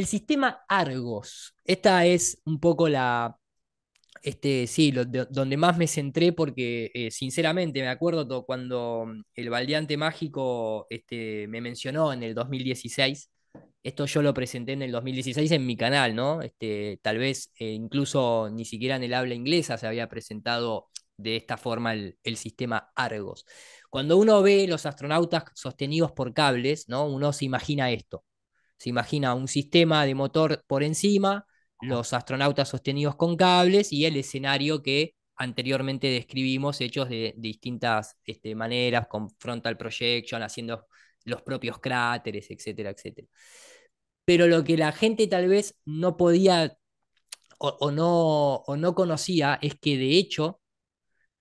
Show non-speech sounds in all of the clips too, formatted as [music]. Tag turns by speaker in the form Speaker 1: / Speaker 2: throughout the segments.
Speaker 1: el sistema Argos. Esta es un poco la, este, sí, donde más me centré porque eh, sinceramente me acuerdo todo cuando mm, el baldeante mágico este, me mencionó en el 2016, esto yo lo presenté en el 2016 en mi canal, ¿no? Este, tal vez eh, incluso ni siquiera en el habla inglesa se había presentado de esta forma el, el, sistema Argos. Cuando uno ve los astronautas sostenidos por cables, ¿no? Uno se imagina esto se imagina un sistema de motor por encima, los astronautas sostenidos con cables y el escenario que anteriormente describimos, hechos de, distintas este, maneras, con frontal projection, haciendo los propios cráteres, etcétera, etcétera. Pero lo que la gente tal vez no podía o, no, o no conocía es que de hecho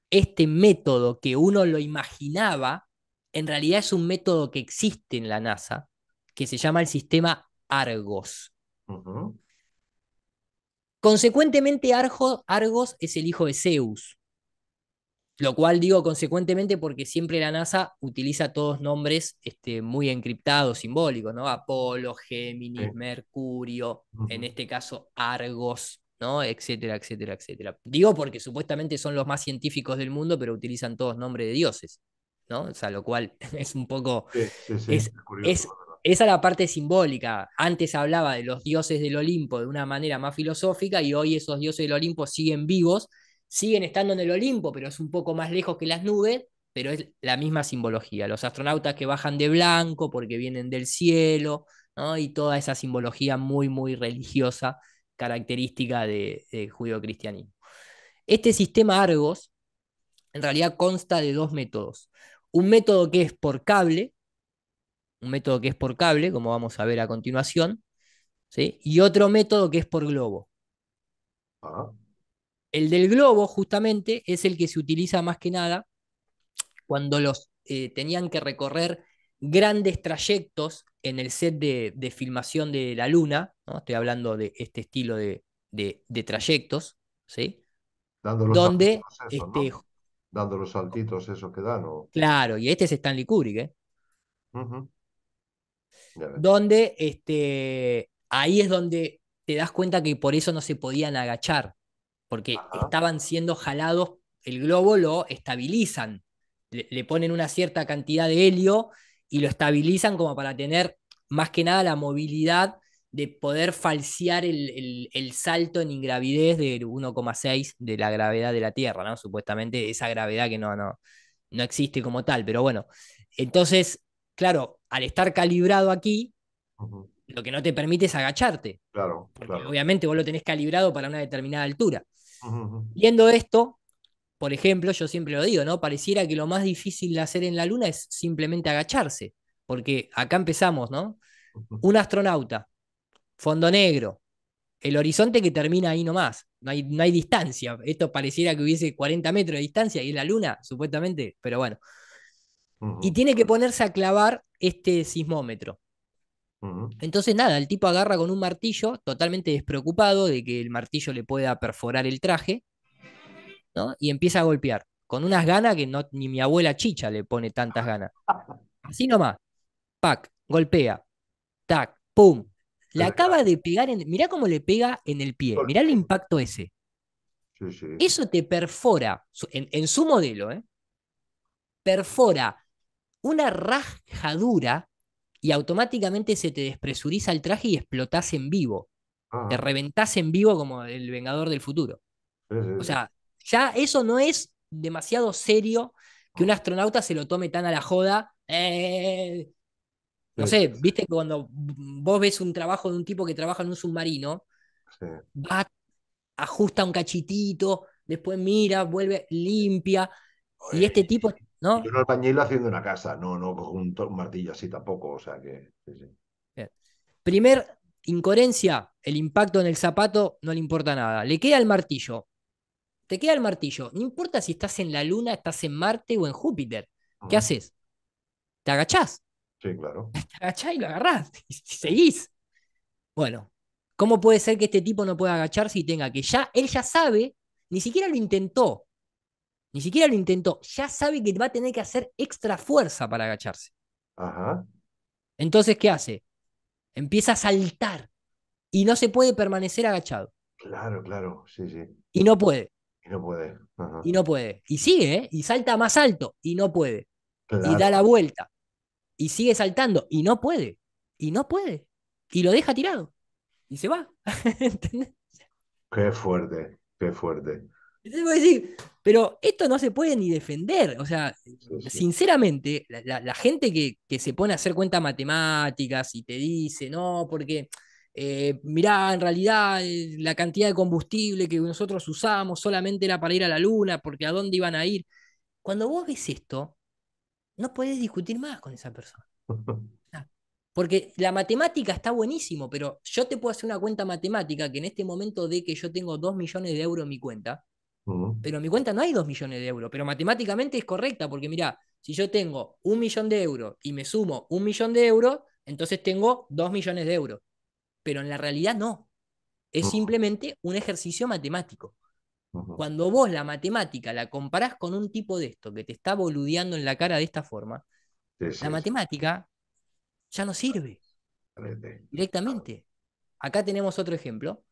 Speaker 1: este método que uno lo imaginaba, en realidad es un método que existe en la NASA, que se llama el sistema Argos. Consecuentemente, Argos es el hijo de Zeus. Lo cual digo consecuentemente porque siempre la NASA utiliza todos nombres este, muy encriptados, simbólicos, ¿no? Apolo, Géminis, Mercurio, en este caso Argos, ¿no? Etcétera, etcétera, etcétera. Digo porque supuestamente son los más científicos del mundo, pero utilizan todos nombres de dioses, ¿no? O sea, lo cual [laughs] es un poco...
Speaker 2: es,
Speaker 1: esa es la parte simbólica. Antes hablaba de los dioses del Olimpo de una manera más filosófica y hoy esos dioses del Olimpo siguen vivos, siguen estando en el Olimpo, pero es un poco más lejos que las nubes, pero es la misma simbología. Los astronautas que bajan de blanco porque vienen del cielo, y toda esa simbología muy, muy religiosa característica de, judío cristianismo Este sistema Argos en realidad consta de dos métodos. Un método que es por cable, un método que es por cable, como vamos a ver a continuación, ¿sí? y otro método que es por globo. Ah. El del globo, justamente, es el que se utiliza más que nada cuando los eh, tenían que recorrer grandes trayectos en el set de, filmación de la Luna. ¿no? Estoy hablando de este estilo de, trayectos, ¿sí?
Speaker 2: donde este, dando los saltitos esos que dan.
Speaker 1: Claro, y este es Stanley Kubrick. ¿eh? Donde este, ahí es donde te das cuenta que por eso no se podían agachar, porque estaban siendo jalados, el globo lo estabilizan, le, ponen una cierta cantidad de helio y lo estabilizan como para tener más que nada la movilidad de poder falsear el, salto en ingravidez del 1,6 de la gravedad de la Tierra, ¿no? Supuestamente esa gravedad que no, no, no existe como tal, pero bueno. Entonces, claro, al estar calibrado aquí, lo que no te permite es agacharte. Claro, obviamente vos lo tenés calibrado para una determinada altura. Viendo esto, por ejemplo, yo siempre lo digo, ¿no? Pareciera que lo más difícil de hacer en la Luna es simplemente agacharse, porque acá empezamos, ¿no? Un astronauta, fondo negro, el horizonte que termina ahí nomás, no hay, no hay distancia. Esto pareciera que hubiese 40 metros de distancia y es la Luna, supuestamente, pero bueno. Y tiene que ponerse a clavar este sismómetro. Entonces, nada, el tipo agarra con un martillo, totalmente despreocupado de que el martillo le pueda perforar el traje, ¿no? Y empieza a golpear, con unas ganas que no, ni mi abuela chicha le pone tantas ganas. Así nomás. Pac, golpea. Tac, pum. Le acaba de pegar en. Mirá cómo le pega en el pie. Mirá el impacto ese. Eso te perfora, en, en su modelo, ¿eh? perfora una rajadura y automáticamente se te despresuriza el traje y explotás en vivo. Te ah. reventás en vivo como el Vengador del futuro. O sea, ya eso no es demasiado serio que un ah. astronauta se lo tome tan a la joda. Eh, no sé, viste cuando vos ves un trabajo de un tipo que trabaja en un submarino, va, ajusta un cachitito, después mira, vuelve, limpia. Y este tipo
Speaker 2: ¿no? un albañil haciendo una casa, no, no cojo un, martillo así tampoco, o sea que... Primer
Speaker 1: incoherencia, el impacto en el zapato no le importa nada, le queda el martillo, te queda el martillo, no importa si estás en la Luna, estás en Marte o en Júpiter, ¿qué haces? Te agachás.
Speaker 2: Sí, claro. [laughs] Te
Speaker 1: agachás y lo agarrás, [laughs] y seguís. Bueno, ¿cómo puede ser que este tipo no pueda agacharse y tenga que ya, él ya sabe, ni siquiera lo intentó, ni siquiera lo intentó. Ya sabe que va a tener que hacer extra fuerza para agacharse. Ajá. Entonces, ¿qué hace? Empieza a saltar y no se puede permanecer agachado.
Speaker 2: Claro, claro, sí, sí. Y no puede. Y no puede. Y
Speaker 1: no puede. Y sigue, ¿eh? y salta más alto y no puede. Y da la vuelta. Y sigue saltando y no puede. Y no puede. Y lo deja tirado. Y se va. [laughs]
Speaker 2: Qué fuerte, qué fuerte
Speaker 1: pero esto no se puede ni defender. O sea, sinceramente, la, gente que, se pone a hacer cuentas matemáticas y te dice, no, porque eh, mirá, en realidad eh, la cantidad de combustible que nosotros usamos solamente era para ir a la luna, porque a dónde iban a ir. Cuando vos ves esto, no podés discutir más con esa persona. [laughs] Ah, porque la matemática está buenísimo, pero yo te puedo hacer una cuenta matemática que en este momento de que yo tengo 2 millones de euros en mi cuenta, pero en mi cuenta no hay 2 millones de euros, pero matemáticamente es correcta, porque mira, si yo tengo un millón de euros y me sumo un millón de euros, entonces tengo 2 millones de euros. Pero en la realidad no. Es simplemente un ejercicio matemático. Cuando vos la matemática la comparás con un tipo de esto que te está boludeando en la cara de esta forma, la matemática ya no sirve directamente. Acá tenemos otro ejemplo.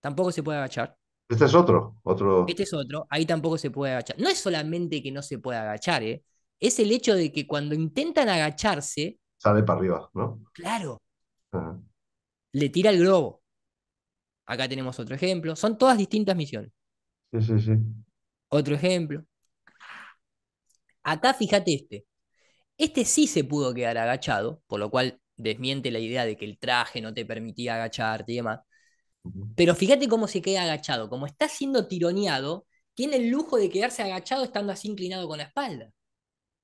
Speaker 1: Tampoco se puede agachar.
Speaker 2: Este es otro, otro. Este
Speaker 1: es otro, ahí tampoco se puede agachar. No es solamente que no se puede agachar, ¿eh? es el hecho de que cuando intentan agacharse.
Speaker 2: Sale para arriba, ¿no? Claro. Le
Speaker 1: tira el globo. Acá tenemos otro ejemplo. Son todas distintas misiones. Sí, sí, sí. Otro ejemplo. Acá fíjate este. Este sí se pudo quedar agachado, por lo cual desmiente la idea de que el traje no te permitía agacharte y demás. Pero fíjate cómo se queda agachado. Como está siendo tironeado, tiene el lujo de quedarse agachado estando así inclinado con la espalda.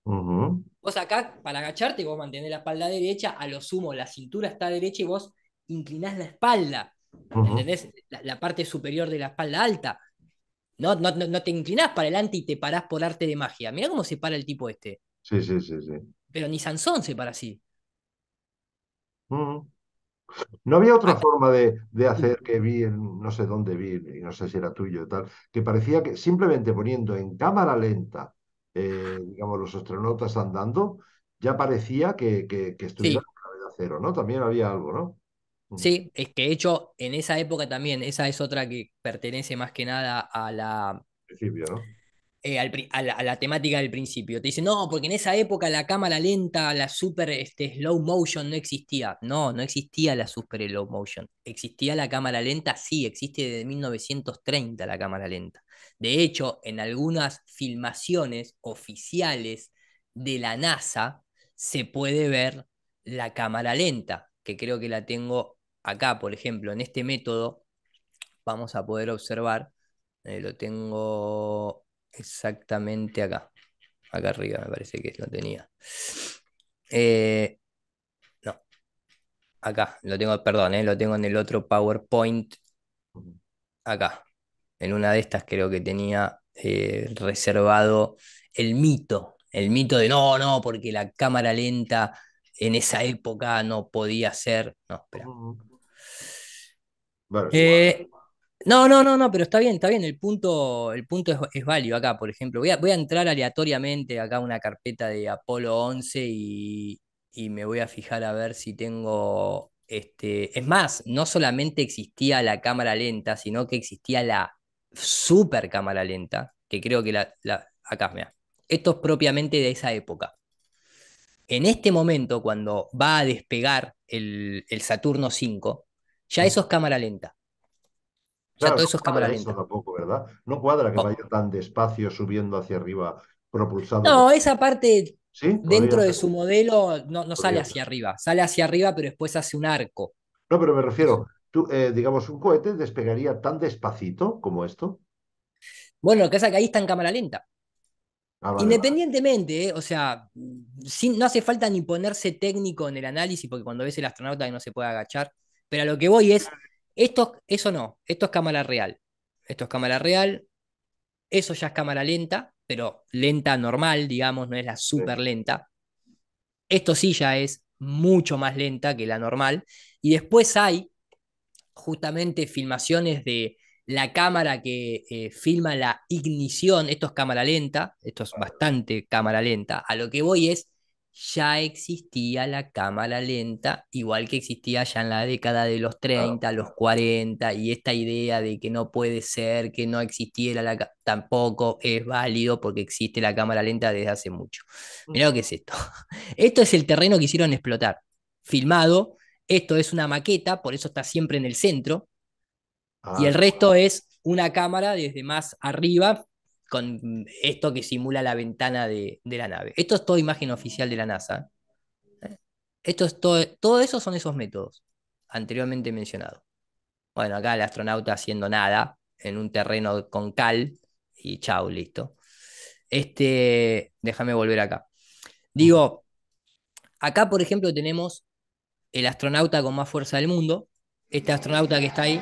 Speaker 2: Vos
Speaker 1: acá, para agacharte, vos mantenés la espalda derecha, a lo sumo la cintura está derecha y vos inclinás la espalda. ¿Entendés? La, parte superior de la espalda alta. No, no, te inclinás para adelante y te parás por arte de magia. Mirá cómo se para el tipo este.
Speaker 2: Sí, sí, sí, sí.
Speaker 1: Pero ni Sansón se para así.
Speaker 2: No había otra ah. forma de, hacer que vi en no sé dónde vi, y no sé si era tuyo y tal, que parecía que simplemente poniendo en cámara lenta, eh, digamos, los astronautas andando, ya parecía que, que, que la cero, ¿no? También había algo, ¿no? Mm. Sí,
Speaker 1: es que de hecho en esa época también, esa es otra que pertenece más que nada a la... Eh, a, la, temática del principio. Te dice no, porque en esa época la cámara lenta, la super este, slow motion no existía. No, no existía la super slow motion. Existía la cámara lenta, sí, existe desde 1930 la cámara lenta. De hecho, en algunas filmaciones oficiales de la NASA se puede ver la cámara lenta, que creo que la tengo acá, por ejemplo, en este método vamos a poder observar, eh, lo tengo exactamente acá. Acá arriba me parece que lo tenía. Eh, no. Acá, lo tengo, perdón, eh, lo tengo en el otro PowerPoint. Acá. En una de estas creo que tenía eh, reservado el mito. El mito de no, no, porque la cámara lenta en esa época no podía ser. No, espera. Mm. Bueno, no, no, no, no, pero está bien, está bien. El punto, el punto es, válido acá, por ejemplo. Voy a, voy a entrar aleatoriamente acá a una carpeta de Apolo 11 y, me voy a fijar a ver si tengo. Este, es más, no solamente existía la cámara lenta, sino que existía la super cámara lenta, que creo que la. acá, mira. Esto es propiamente de esa época. En este momento, cuando va a despegar el, el Saturno 5, ya mm. eso es cámara lenta.
Speaker 2: Claro, o sea, ah, tampoco, ¿verdad? No cuadra que oh. vaya tan despacio subiendo hacia arriba, propulsado. No,
Speaker 1: esa parte dentro de su modelo no, no sale hacia arriba. Sale hacia arriba, pero después hace un arco.
Speaker 2: No, pero me refiero, eh, digamos, ¿un cohete despegaría tan despacito como esto?
Speaker 1: Bueno, lo que pasa es que ahí está en cámara lenta. Ah, Independientemente, eh, o sea, no hace falta ni ponerse técnico en el análisis, porque cuando ves el astronauta que no se puede agachar, pero a lo que voy es, esto, eso no, esto es cámara real. Esto es cámara real, eso ya es cámara lenta, pero lenta normal, digamos, no es la súper lenta. Esto sí ya es mucho más lenta que la normal. Y después hay justamente filmaciones de la cámara que eh, filma la ignición, esto es cámara lenta, esto es bastante cámara lenta. A lo que voy es, ya existía la cámara lenta, igual que existía ya en la década de los 30, los 40, y esta idea de que no puede ser, que no existiera la tampoco es válido porque existe la cámara lenta desde hace mucho. Mm. Mirá lo que es esto. [laughs] Esto es el terreno que hicieron explotar, filmado, esto es una maqueta, por eso está siempre en el centro, y el ah. resto es una cámara desde más arriba con esto que simula la ventana de, la nave. Esto es toda imagen oficial de la NASA. ¿eh? Esto es todo, todo eso son esos métodos anteriormente mencionados. Bueno, acá el astronauta haciendo nada en un terreno con cal y chao, listo. Este, déjame volver acá. Digo, acá por ejemplo tenemos el astronauta con más fuerza del mundo. Este astronauta que está ahí,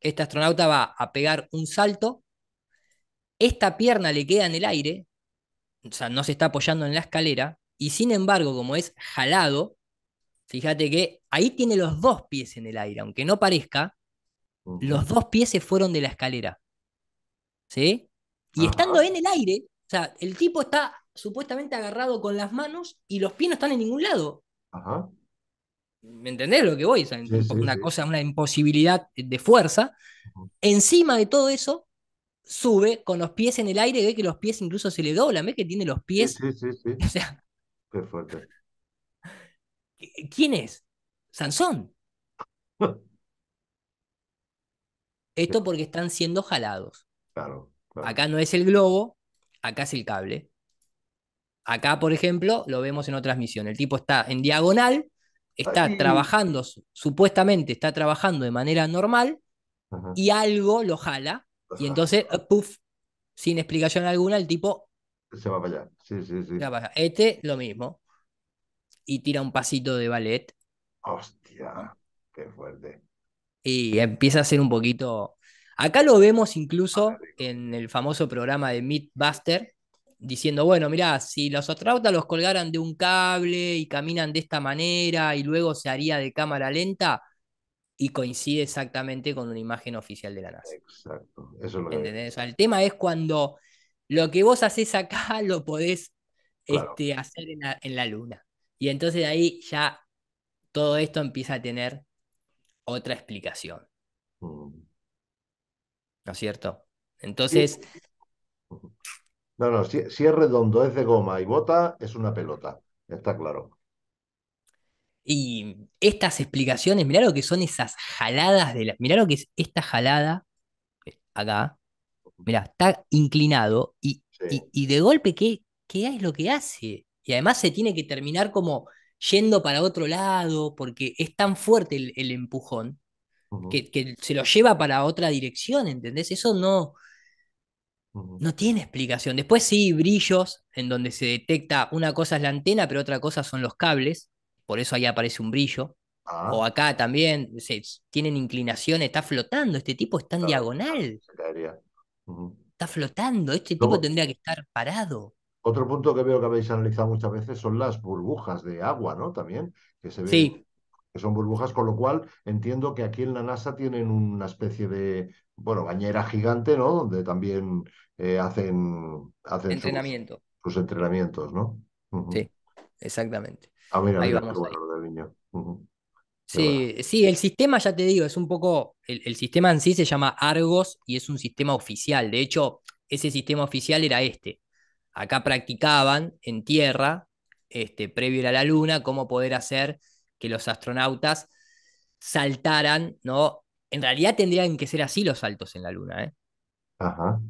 Speaker 1: este astronauta va a pegar un salto esta pierna le queda en el aire, o sea, no se está apoyando en la escalera, y sin embargo, como es jalado, fíjate que ahí tiene los dos pies en el aire, aunque no parezca, los dos pies se fueron de la escalera. ¿Sí? Y estando en el aire, o sea, el tipo está supuestamente agarrado con las manos y los pies no están en ningún lado. ¿Me entendés lo que voy? una cosa, una imposibilidad de fuerza. Encima de todo eso, sube con los pies en el aire, ve que los pies incluso se le doblan, ve que tiene los pies.
Speaker 2: Sí, sí, sí. [laughs] O ¿Quién es?
Speaker 1: Sansón. [laughs] Esto porque están siendo jalados. Acá no es el globo, acá es el cable. Acá, por ejemplo, lo vemos en otra misiones. El tipo está en diagonal, está trabajando, supuestamente está trabajando de manera normal, y algo lo jala y entonces, eh, puff, sin explicación alguna, el tipo...
Speaker 2: Se va para allá. Sí, sí, sí.
Speaker 1: Este, lo mismo. Y tira un pasito de ballet. Hostia,
Speaker 2: qué fuerte.
Speaker 1: Y empieza a ser un poquito... Acá lo vemos incluso ah, en el famoso programa de Buster, diciendo, bueno, mirá, si los astronautas los colgaran de un cable y caminan de esta manera y luego se haría de cámara lenta, y coincide exactamente con una imagen oficial de la NASA.
Speaker 2: Exacto, eso es lo que...
Speaker 1: el tema es cuando lo que vos haces acá [laughs] lo podés este, hacer en la, Luna. Y entonces ahí ya todo esto empieza a tener otra explicación. Mm.
Speaker 2: ¿No es cierto? Entonces... No, no, si, es redondo, es de goma y bota, es una pelota, está claro.
Speaker 1: Y estas explicaciones, mirá lo que son esas jaladas de la. Mirá lo que es esta jalada eh, acá. Mirá, está inclinado y, de golpe, ¿qué, es lo que hace? Y además se tiene que terminar como yendo para otro lado, porque es tan fuerte el, empujón que, se lo lleva para otra dirección, ¿entendés? Eso no, no tiene explicación. Después sí, brillos en donde se detecta, una cosa es la antena, pero otra cosa son los cables por eso ahí aparece un brillo. Ah. O acá también tienen inclinaciones, está flotando, este tipo está en diagonal. Ah, está
Speaker 2: flotando, este tipo tendría que estar parado. Otro punto que veo que habéis analizado muchas veces son las burbujas de agua, ¿no? También, que se sí. que son burbujas, con lo cual entiendo que aquí en la NASA tienen una especie de, bueno, bañera gigante, ¿no? Donde también eh, hacen, Entrenamiento. Sus, entrenamientos, ¿no? Sí, exactamente. Ah, sí, sí, el sistema,
Speaker 1: ya te digo, es un poco, el, sistema en sí se llama Argos y es un sistema oficial. De hecho, ese sistema oficial era este. Acá practicaban en tierra, este, previo a la luna, cómo poder hacer que los astronautas saltaran, ¿no? En realidad tendrían que ser así los saltos en la luna, ¿eh?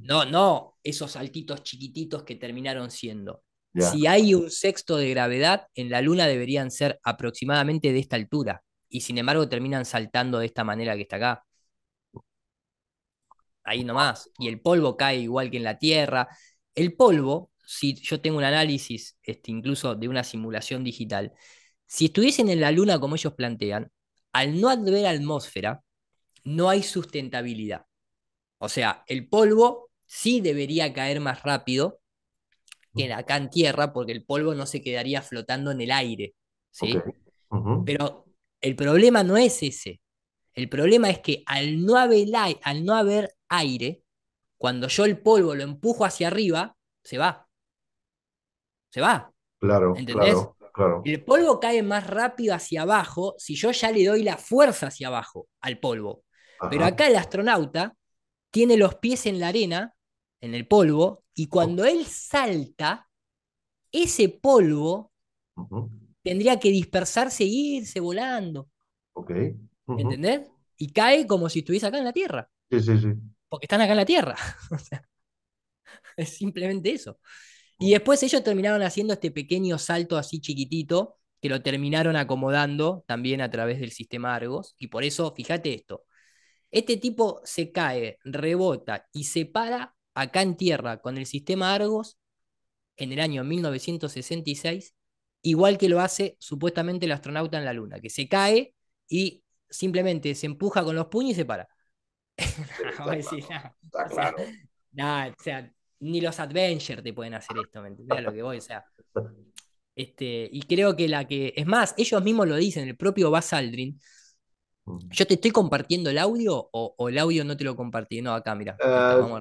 Speaker 1: No, no esos saltitos chiquititos que terminaron siendo. Si hay un sexto de gravedad, en la Luna deberían ser aproximadamente de esta altura. Y sin embargo terminan saltando de esta manera que está acá. Ahí nomás. Y el polvo cae igual que en la Tierra. El polvo, si yo tengo un análisis, este, incluso de una simulación digital, si estuviesen en la Luna como ellos plantean, al no haber atmósfera, no hay sustentabilidad. O sea, el polvo sí debería caer más rápido que acá en tierra, porque el polvo no se quedaría flotando en el aire. ¿sí? Pero el problema no es ese. El problema es que al no, haber aire, cuando yo el polvo lo empujo hacia arriba, se va. Se va.
Speaker 2: Claro, claro,
Speaker 1: El polvo cae más rápido hacia abajo si yo ya le doy la fuerza hacia abajo al polvo. Pero acá el astronauta tiene los pies en la arena, en el polvo, y cuando él salta, ese polvo tendría que dispersarse e irse volando. ¿Entendés? Y cae como si estuviese acá en la Tierra. Sí, sí, sí. Porque están acá en la Tierra. [laughs] es simplemente eso. Y después ellos terminaron haciendo este pequeño salto así chiquitito, que lo terminaron acomodando también a través del sistema Argos. Y por eso, fíjate esto, este tipo se cae, rebota y se para acá en tierra con el sistema Argos en el año 1966, igual que lo hace supuestamente el astronauta en la Luna, que se cae y simplemente se empuja con los puños y se para. [laughs] sea, ni los Avengers te pueden hacer esto, ¿me entiendes? lo que voy, Este, y creo que la que. Es más, ellos mismos lo dicen, el propio Buzz Aldrin Mm. Yo te estoy compartiendo el audio o, el audio no te lo compartí. No, acá, mira. Eh,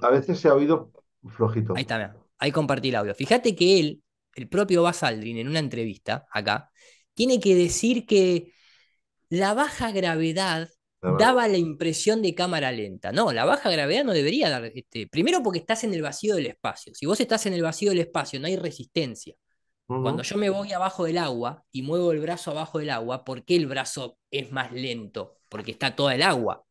Speaker 1: a veces
Speaker 2: se ha oído flojito.
Speaker 1: Ahí está, mira. Ahí compartí el audio. Fíjate que él, el propio Basaldrin, en una entrevista acá, tiene que decir que la baja gravedad daba la impresión de cámara lenta. No, la baja gravedad no debería dar. Este, primero porque estás en el vacío del espacio. Si vos estás en el vacío del espacio, no hay resistencia. Cuando yo me voy abajo del agua y muevo el brazo abajo del agua, ¿por qué el brazo es más lento? porque está toda el agua.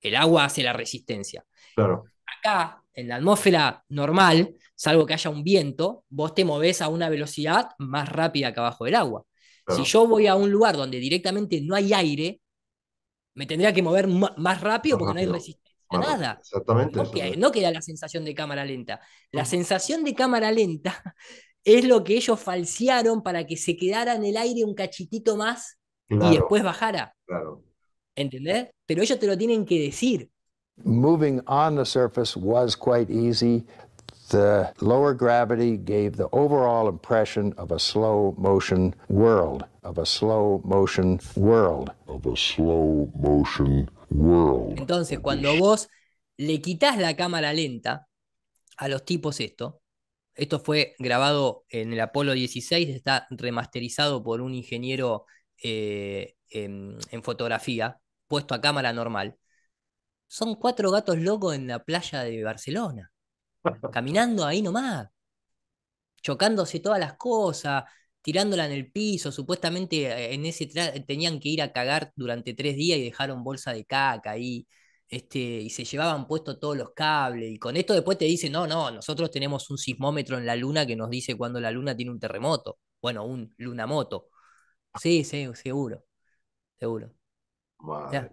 Speaker 1: El agua hace la resistencia. Claro. Acá, en la atmósfera normal, salvo que haya un viento, vos te movés a una velocidad más rápida que abajo del agua. Si yo voy a un lugar donde directamente no hay aire, me tendría que mover más rápido porque no hay resistencia. nada.
Speaker 2: Exactamente. No,
Speaker 1: no queda la sensación de cámara lenta. La sensación de cámara lenta [laughs] es lo que ellos falsearon para que se quedara en el aire un cachitito más y después bajara. Claro. ¿Entendés? Pero ellos te lo tienen que decir.
Speaker 2: Moving on the surface was quite easy. The lower gravity gave the overall impression of a slow motion world, of a slow motion world, of a slow motion world.
Speaker 1: Entonces, cuando vos le quitas la cámara lenta a los tipos esto, esto fue grabado en el Apolo 16, está remasterizado por un ingeniero eh, en, fotografía, puesto a cámara normal, son cuatro gatos locos en la playa de Barcelona, [laughs] caminando ahí nomás, chocándose todas las cosas, tirándola en el piso, supuestamente eh, en ese tenían que ir a cagar durante tres días y dejaron bolsa de caca ahí. Este, y se llevaban puestos todos los cables, y con esto después te dicen, no, no, nosotros tenemos un sismómetro en la luna que nos dice cuando la luna tiene un terremoto, bueno, un lunamoto. Sí, sí, seguro. Seguro. Ya.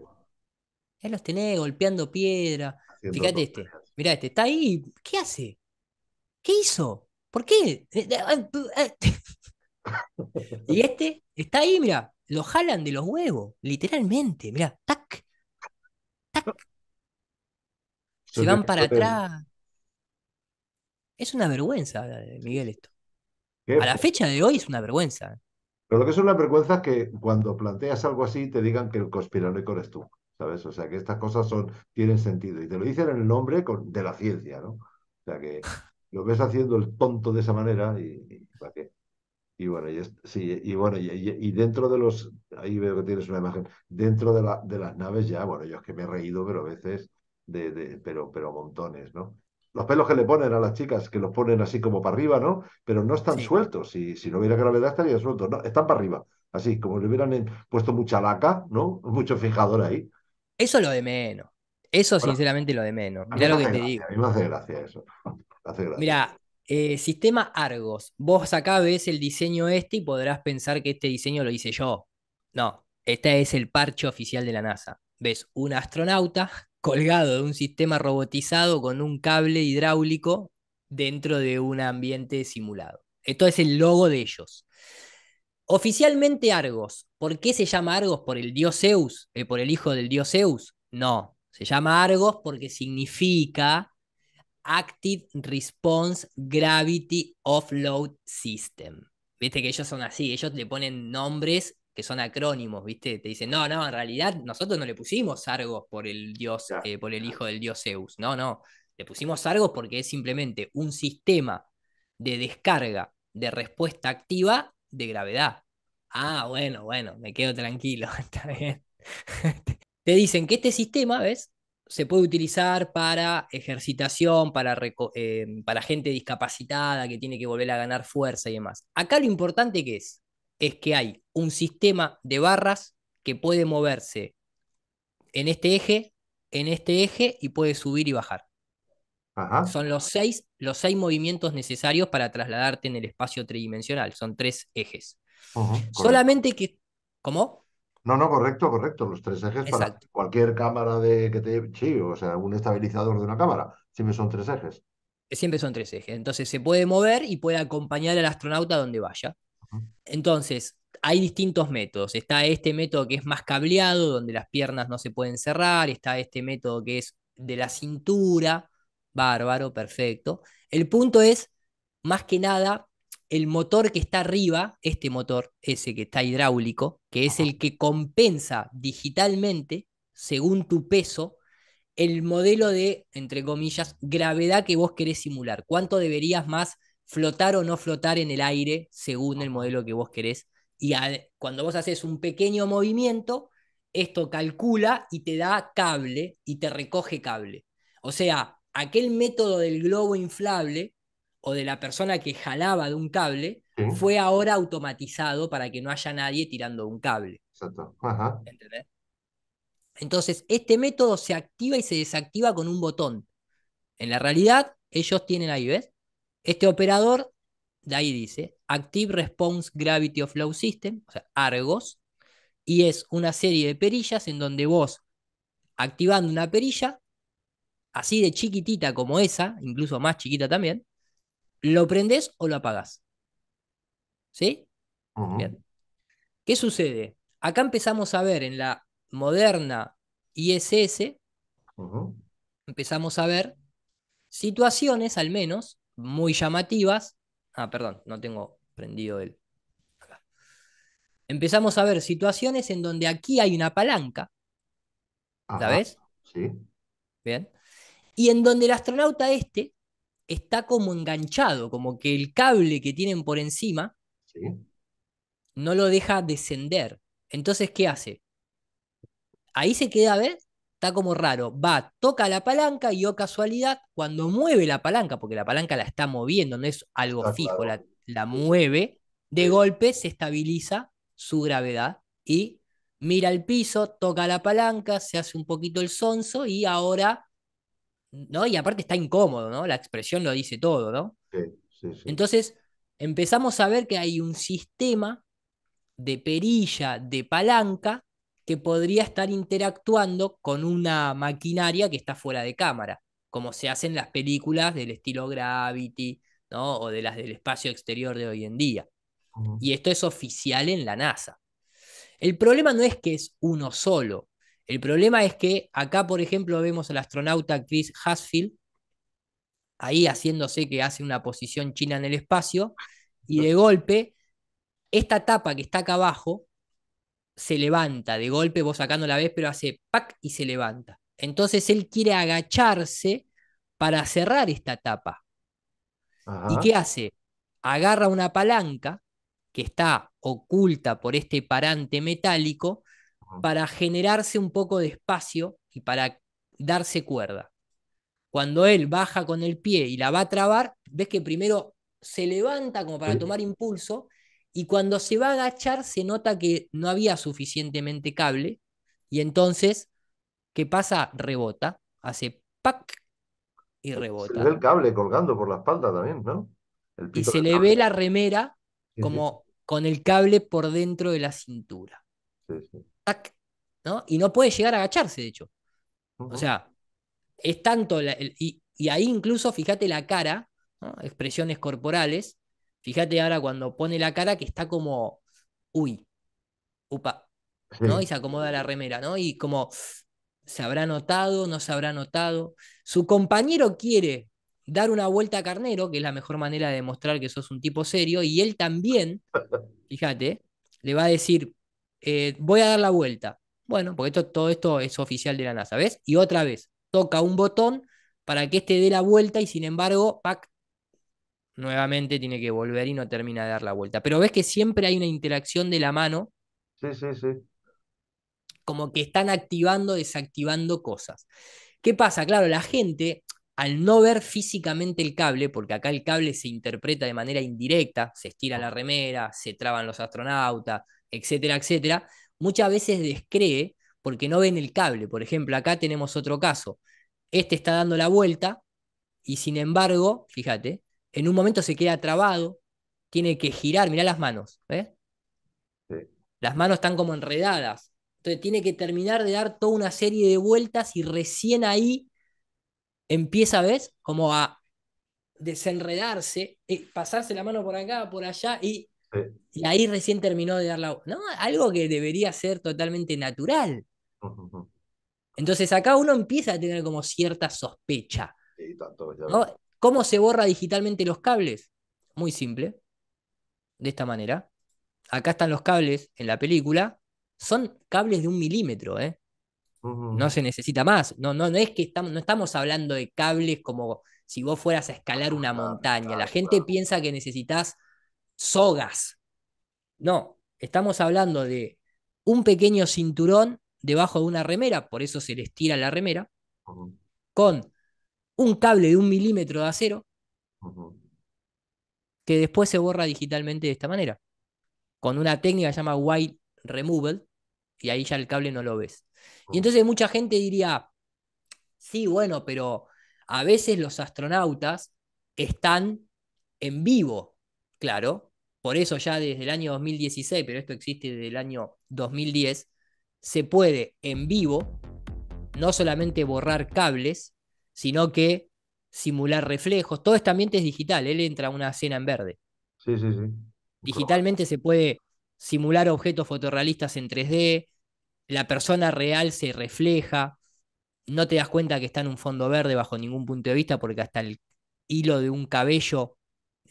Speaker 1: los tenés golpeando piedra. Fíjate este. mira Mirá este, está ahí. ¿Qué hace? ¿Qué hizo? ¿Por qué? Eh, ah, eh, eh. [laughs] y este está ahí, mira, lo jalan de los huevos, literalmente, mira, tac. Se van para atrás. Es una vergüenza, Miguel, esto.
Speaker 2: A la fecha
Speaker 1: de hoy es una vergüenza.
Speaker 2: Pero lo que es una vergüenza es que cuando planteas algo así te digan que el conspiranoico eres tú, ¿sabes? O sea, que estas cosas son, tienen sentido. Y te lo dicen en el nombre de la ciencia, ¿no? O sea, que [laughs] lo ves haciendo el tonto de esa manera y, qué? Y bueno, y, dentro de los, ahí veo que tienes una imagen, dentro de, la, de las naves ya, bueno, yo es que me he reído, pero a veces, pero, pero montones, ¿no? los pelos que le ponen a las chicas, que los ponen así como para arriba, ¿no? Pero no están sueltos. Si, si no hubiera gravedad, estarían sueltos. No, están para arriba. Así, como le hubieran puesto mucha laca, ¿no? [laughs] Mucho fijador ahí.
Speaker 1: Eso es lo de menos. Eso, sinceramente, lo de menos. mira lo que te digo.
Speaker 2: A mí me hace gracia eso. Me
Speaker 1: eh, sistema Argos. Vos acá ves el diseño este y podrás pensar que este diseño lo hice yo. No, este es el parche oficial de la NASA. Ves un astronauta colgado de un sistema robotizado con un cable hidráulico dentro de un ambiente simulado. Esto es el logo de ellos. Oficialmente Argos. ¿Por qué se llama Argos? ¿Por el dios Zeus? Eh, ¿Por el hijo del dios Zeus? No. Se llama Argos porque significa Active Response Gravity Offload System. Viste que ellos son así, ellos le ponen nombres que son acrónimos, ¿viste? Te dicen, no, no, en realidad nosotros no le pusimos Argos por el dios, eh, por el hijo del dios Zeus, no, no, le pusimos Argos porque es simplemente un sistema de descarga de respuesta activa de gravedad. Ah, bueno, bueno, me quedo tranquilo, [laughs] está bien. [laughs] Te dicen que este sistema, ¿ves? Se puede utilizar para ejercitación, para, eh, para gente discapacitada que tiene que volver a ganar fuerza y demás. Acá lo importante que es, es que hay un sistema de barras que puede moverse en este eje, en este eje y puede subir y bajar. Son los seis, los movimientos necesarios para trasladarte en el espacio tridimensional. Son tres ejes.
Speaker 2: Solamente que. ¿Cómo? No, no, correcto, correcto. Los tres ejes para cualquier cámara de que te. Sí, o sea, un estabilizador de una cámara. Siempre son tres ejes.
Speaker 1: Siempre son tres ejes. Entonces se puede mover y puede acompañar al astronauta donde vaya. Entonces, hay distintos métodos. Está este método que es más cableado, donde las piernas no se pueden cerrar. Está este método que es de la cintura. Bárbaro, perfecto. El punto es, más que nada, el motor que está arriba, este motor, ese que está hidráulico, que es el que compensa digitalmente, según tu peso, el modelo de, entre comillas, gravedad que vos querés simular. ¿Cuánto deberías más flotar o no flotar en el aire según el modelo que vos querés. Y cuando vos haces un pequeño movimiento, esto calcula y te da cable y te recoge cable. O sea, aquel método del globo inflable o de la persona que jalaba de un cable fue ahora automatizado para que no haya nadie tirando un cable. Exacto. Entonces, este método se activa y se desactiva con un botón. En la realidad, ellos tienen ahí, ¿ves? Este operador, de ahí dice, Active Response Gravity of Flow System, o sea, Argos, y es una serie de perillas en donde vos, activando una perilla, así de chiquitita como esa, incluso más chiquita también, lo prendés o lo apagás. ¿Sí? Bien. ¿Qué sucede? Acá empezamos a ver en la moderna ISS, empezamos a ver situaciones al menos muy llamativas. Ah, perdón, no tengo prendido el. Empezamos a ver situaciones en donde aquí hay una palanca. ¿La Sí. Bien. Y en donde el astronauta este está como enganchado, como que el cable que tienen por encima no lo deja descender. Entonces, ¿qué hace? Ahí se queda, ¿ves? está como raro. Va, toca la palanca y, o oh, casualidad, cuando mueve la palanca, porque la palanca la está moviendo, no es algo fijo, la, mueve, de golpe se estabiliza su gravedad y mira el piso, toca la palanca, se hace un poquito el sonso y ahora. ¿No? Y aparte está incómodo, ¿no? La expresión lo dice todo, ¿no? Entonces, empezamos a ver que hay un sistema de perilla, de palanca, que podría estar interactuando con una maquinaria que está fuera de cámara, como se hacen las películas del estilo Gravity, O de las del espacio exterior de hoy en día. Y esto es oficial en la NASA. El problema no es que es uno solo. El problema es que acá, por ejemplo, vemos al astronauta Chris Hasfield, ahí haciéndose que hace una posición china en el espacio, y de golpe, esta tapa que está acá abajo se levanta de golpe, vos sacando la vez, pero hace pac y se levanta. Entonces él quiere agacharse para cerrar esta tapa. ¿Y qué hace? Agarra una palanca que está oculta por este parante metálico para generarse un poco de espacio y para darse cuerda. Cuando él baja con el pie y la va a trabar, ves que primero se levanta como para tomar impulso y cuando se va a agachar se nota que no había suficientemente cable y entonces, ¿qué pasa? Rebota, hace pac
Speaker 2: y rebota. Se ve el cable colgando por la espalda también, ¿no? y se le
Speaker 1: ve la remera como con el cable por dentro de la cintura. Sí, sí. ¿no? Y no puede llegar a agacharse, de hecho. O sea, es tanto... y, y, ahí incluso, fíjate la cara, expresiones corporales, Fíjate ahora cuando pone la cara que está como, uy, upa, ¿no? Y se acomoda la remera, ¿no? Y como, ¿se habrá notado? ¿No se habrá notado? Su compañero quiere dar una vuelta a carnero, que es la mejor manera de demostrar que sos un tipo serio, y él también, [laughs] fíjate, le va a decir, eh, voy a dar la vuelta. Bueno, porque todo esto es oficial de la NASA, ¿ves? Y otra vez, toca un botón para que este dé la vuelta y sin embargo, pac, nuevamente tiene que volver y no termina de dar la vuelta. Pero ves que siempre hay una interacción de la mano. Sí, sí, sí. Como que están activando, desactivando cosas. ¿Qué pasa? Claro, la gente, al no ver físicamente el cable, porque acá el cable se interpreta de manera indirecta, se estira la remera, se traban los astronautas, etcétera, etcétera, muchas veces descree porque no ven el cable. Por ejemplo, acá tenemos otro caso. Este está dando la vuelta y sin embargo, fíjate, en un momento se queda trabado, tiene que girar, mirá las manos, ¿ves? Las manos están como enredadas. Entonces tiene que terminar de dar toda una serie de vueltas y recién ahí empieza, ¿ves? Como a desenredarse, eh, pasarse la mano por acá, por allá y, ahí recién terminó de dar la... No, algo que debería ser totalmente natural. Entonces acá uno empieza a tener como cierta sospecha. Sí, tanto, ¿Cómo se borra digitalmente los cables? Muy simple. De esta manera. Acá están los cables en la película. Son cables de un milímetro, ¿eh? No se necesita más. No, no, no es que estamos, no estamos hablando de cables como si vos fueras a escalar una montaña. La gente piensa que necesitas sogas. No, estamos hablando de un pequeño cinturón debajo de una remera, por eso se les tira la remera, con un cable de un milímetro de acero que después se borra digitalmente de esta manera, con una técnica que se llama white removal, y ahí ya el cable no lo ves. Y entonces mucha gente diría, sí, bueno, pero a veces los astronautas están en vivo, claro, por eso ya desde el año 2016, pero esto existe desde el año 2010, se puede en vivo no solamente borrar cables, sino que simular reflejos. Todo este ambiente es digital, él entra a una escena en verde. Sí, sí, sí. Digitalmente se puede simular objetos fotorrealistas en 3D, la persona real se refleja, no te das cuenta que está en un fondo verde bajo ningún punto de vista porque hasta el hilo de un cabello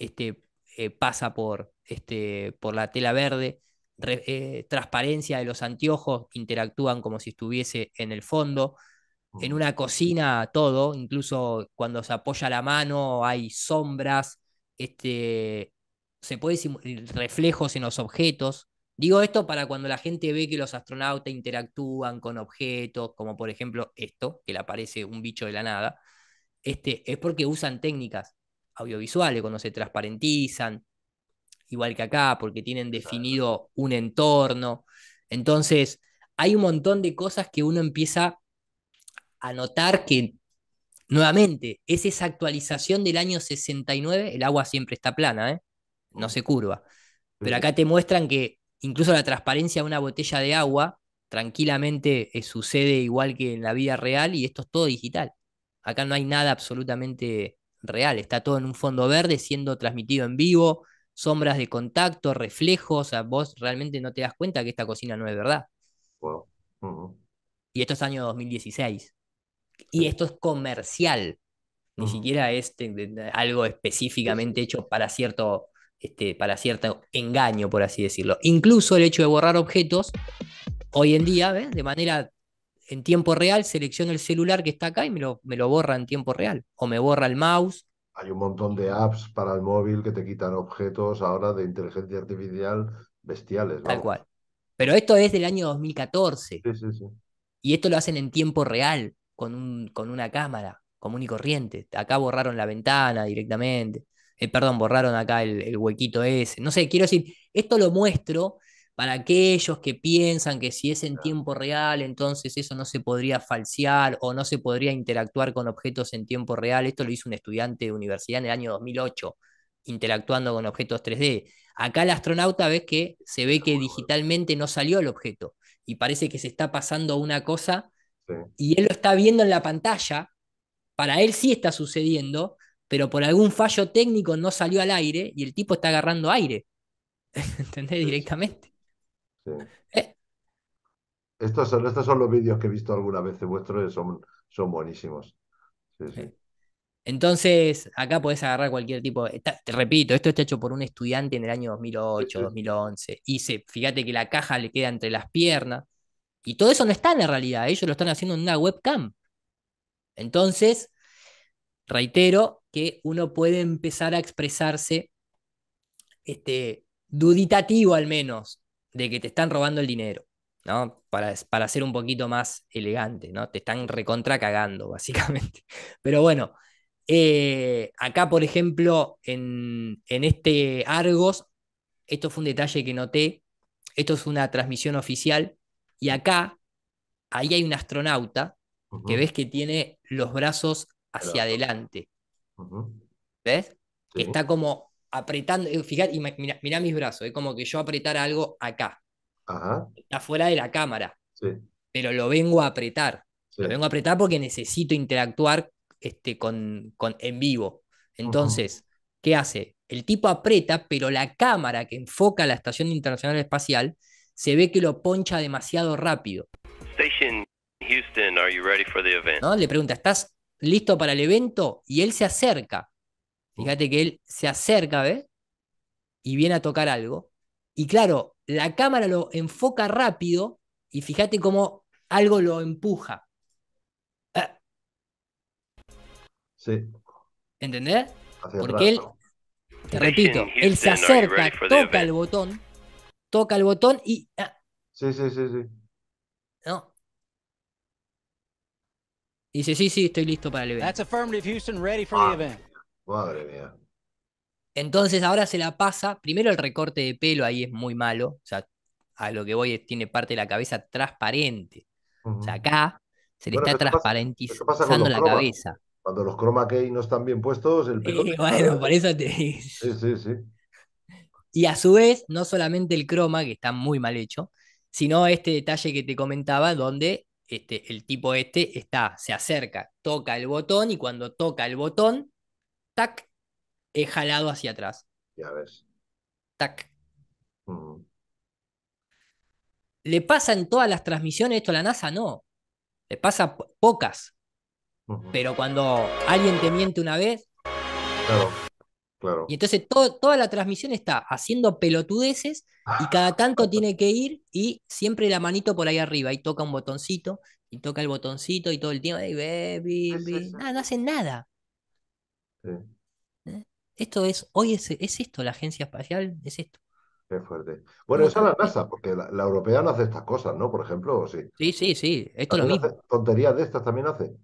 Speaker 1: este, eh, pasa por, este, por la tela verde, eh, transparencia de los anteojos, interactúan como si estuviese en el fondo en una cocina todo, incluso cuando se apoya la mano hay sombras, este, se puede eh, reflejos en los objetos. Digo esto para cuando la gente ve que los astronautas interactúan con objetos, como por ejemplo esto, que le aparece un bicho de la nada, este, es porque usan técnicas audiovisuales, cuando se transparentizan, igual que acá, porque tienen definido un entorno. Entonces, hay un montón de cosas que uno empieza anotar que nuevamente es esa actualización del año 69, el agua siempre está plana, ¿eh? no se curva. Pero acá te muestran que incluso la transparencia de una botella de agua tranquilamente eh, sucede igual que en la vida real y esto es todo digital. Acá no hay nada absolutamente real, está todo en un fondo verde siendo transmitido en vivo, sombras de contacto, reflejos, o vos realmente no te das cuenta que esta cocina no es verdad.
Speaker 2: Mm,
Speaker 1: mm. Y esto es año 2016 y esto es comercial, ni siquiera es algo específicamente hecho para cierto, este, para cierto engaño, por así decirlo. Incluso el hecho de borrar objetos, hoy en día, de manera en tiempo real, selecciono el celular que está acá y me lo, me lo borra en tiempo real, o me borra el mouse.
Speaker 2: Hay un montón de apps para el móvil que te quitan objetos ahora de inteligencia artificial bestiales. Tal cual. Pero esto es del año 2014. Sí, sí, sí. Y esto
Speaker 1: lo hacen en tiempo real con, una cámara común y corriente. Acá borraron la ventana directamente. Eh, perdón, borraron acá el, el, huequito ese. No sé, quiero decir, esto lo muestro para aquellos que piensan que si es en tiempo real, entonces eso no se podría falsear o no se podría interactuar con objetos en tiempo real. Esto lo hizo un estudiante de universidad en el año 2008, interactuando con objetos 3D. Acá el astronauta ves que se ve que digitalmente no salió el objeto y parece que se está pasando una cosa y él lo está viendo en la pantalla, para él sí está sucediendo, pero por algún fallo técnico no salió al aire y el tipo está agarrando aire. [laughs] ¿Entendés? Directamente.
Speaker 2: Sí. ¿Eh? Estos, son, estos son los vídeos que he visto alguna vez de vuestros, son, son buenísimos.
Speaker 1: Entonces, acá podés agarrar cualquier tipo. te repito, esto está hecho por un estudiante en el año 2008,
Speaker 2: 2011.
Speaker 1: Y fíjate que la caja le queda entre las piernas. Y todo eso no está en la realidad, ellos lo están haciendo en una webcam. Entonces, reitero que uno puede empezar a expresarse este, duditativo al menos de que te están robando el dinero, ¿no? Para, para ser un poquito más elegante, ¿no? Te están recontra cagando, [laughs] básicamente. Pero bueno, eh, acá, por ejemplo, en, en este Argos, esto fue un detalle que noté, esto es una transmisión oficial, y acá, ahí hay un astronauta que ves que tiene los brazos hacia adelante. ¿Ves? está como apretando, eh, fíjate, mira, mis brazos, es como que yo apretara algo acá. Ajá. Está fuera de la cámara. Pero lo vengo a apretar. Lo vengo a apretar porque necesito interactuar este, con, con en vivo. Entonces, ¿qué hace? El tipo aprieta, pero la cámara que enfoca la Estación Internacional Espacial se ve que lo poncha demasiado rápido. Le pregunta, ¿estás listo para el evento? Y él se acerca. Fíjate que él se acerca, ¿ves? Y viene a tocar algo. Y claro, la cámara lo enfoca rápido y fíjate cómo algo lo empuja. Ah. Sí. ¿Entendés?
Speaker 2: Porque él, te repito, él se acerca, toca
Speaker 1: el botón toca el botón y. Ah,
Speaker 2: sí, sí, sí, sí.
Speaker 1: No. dice, sí, sí, estoy listo para el evento. Madre mía. Entonces ahora se la pasa. Primero el recorte de pelo ahí es muy malo. O sea, a lo que voy es, tiene parte de la cabeza transparente. O sea, acá se le está transparentizando la cabeza.
Speaker 2: Cuando los chroma key no están bien puestos, el pelo. [laughs] bueno, por eso te Sí, sí, sí.
Speaker 1: Y a su vez, no solamente el croma, que está muy mal hecho, sino este detalle que te comentaba, donde este, el tipo este está, se acerca, toca el botón y cuando toca el botón, tac, es jalado hacia atrás. Ya ves. Tac. Mm. ¿Le pasa en todas las transmisiones esto a la NASA? No. Le pasa pocas. Pero cuando alguien te miente una vez, y entonces toda la transmisión está haciendo pelotudeces y ah. cada tanto [laughs] tiene que ir y siempre la manito por ahí arriba y toca un botoncito y toca el botoncito y todo el tiempo, baby, No, hacen nada. ¿Eh? Esto es, hoy es, esto, la agencia espacial es esto.
Speaker 2: Qué fuerte. Bueno, esa es la NASA, porque la, europea no hace estas cosas, ¿no? Por ejemplo, sí.
Speaker 1: Sí, sí, sí, esto es lo mismo.
Speaker 2: ¿Tonterías de estas también hace?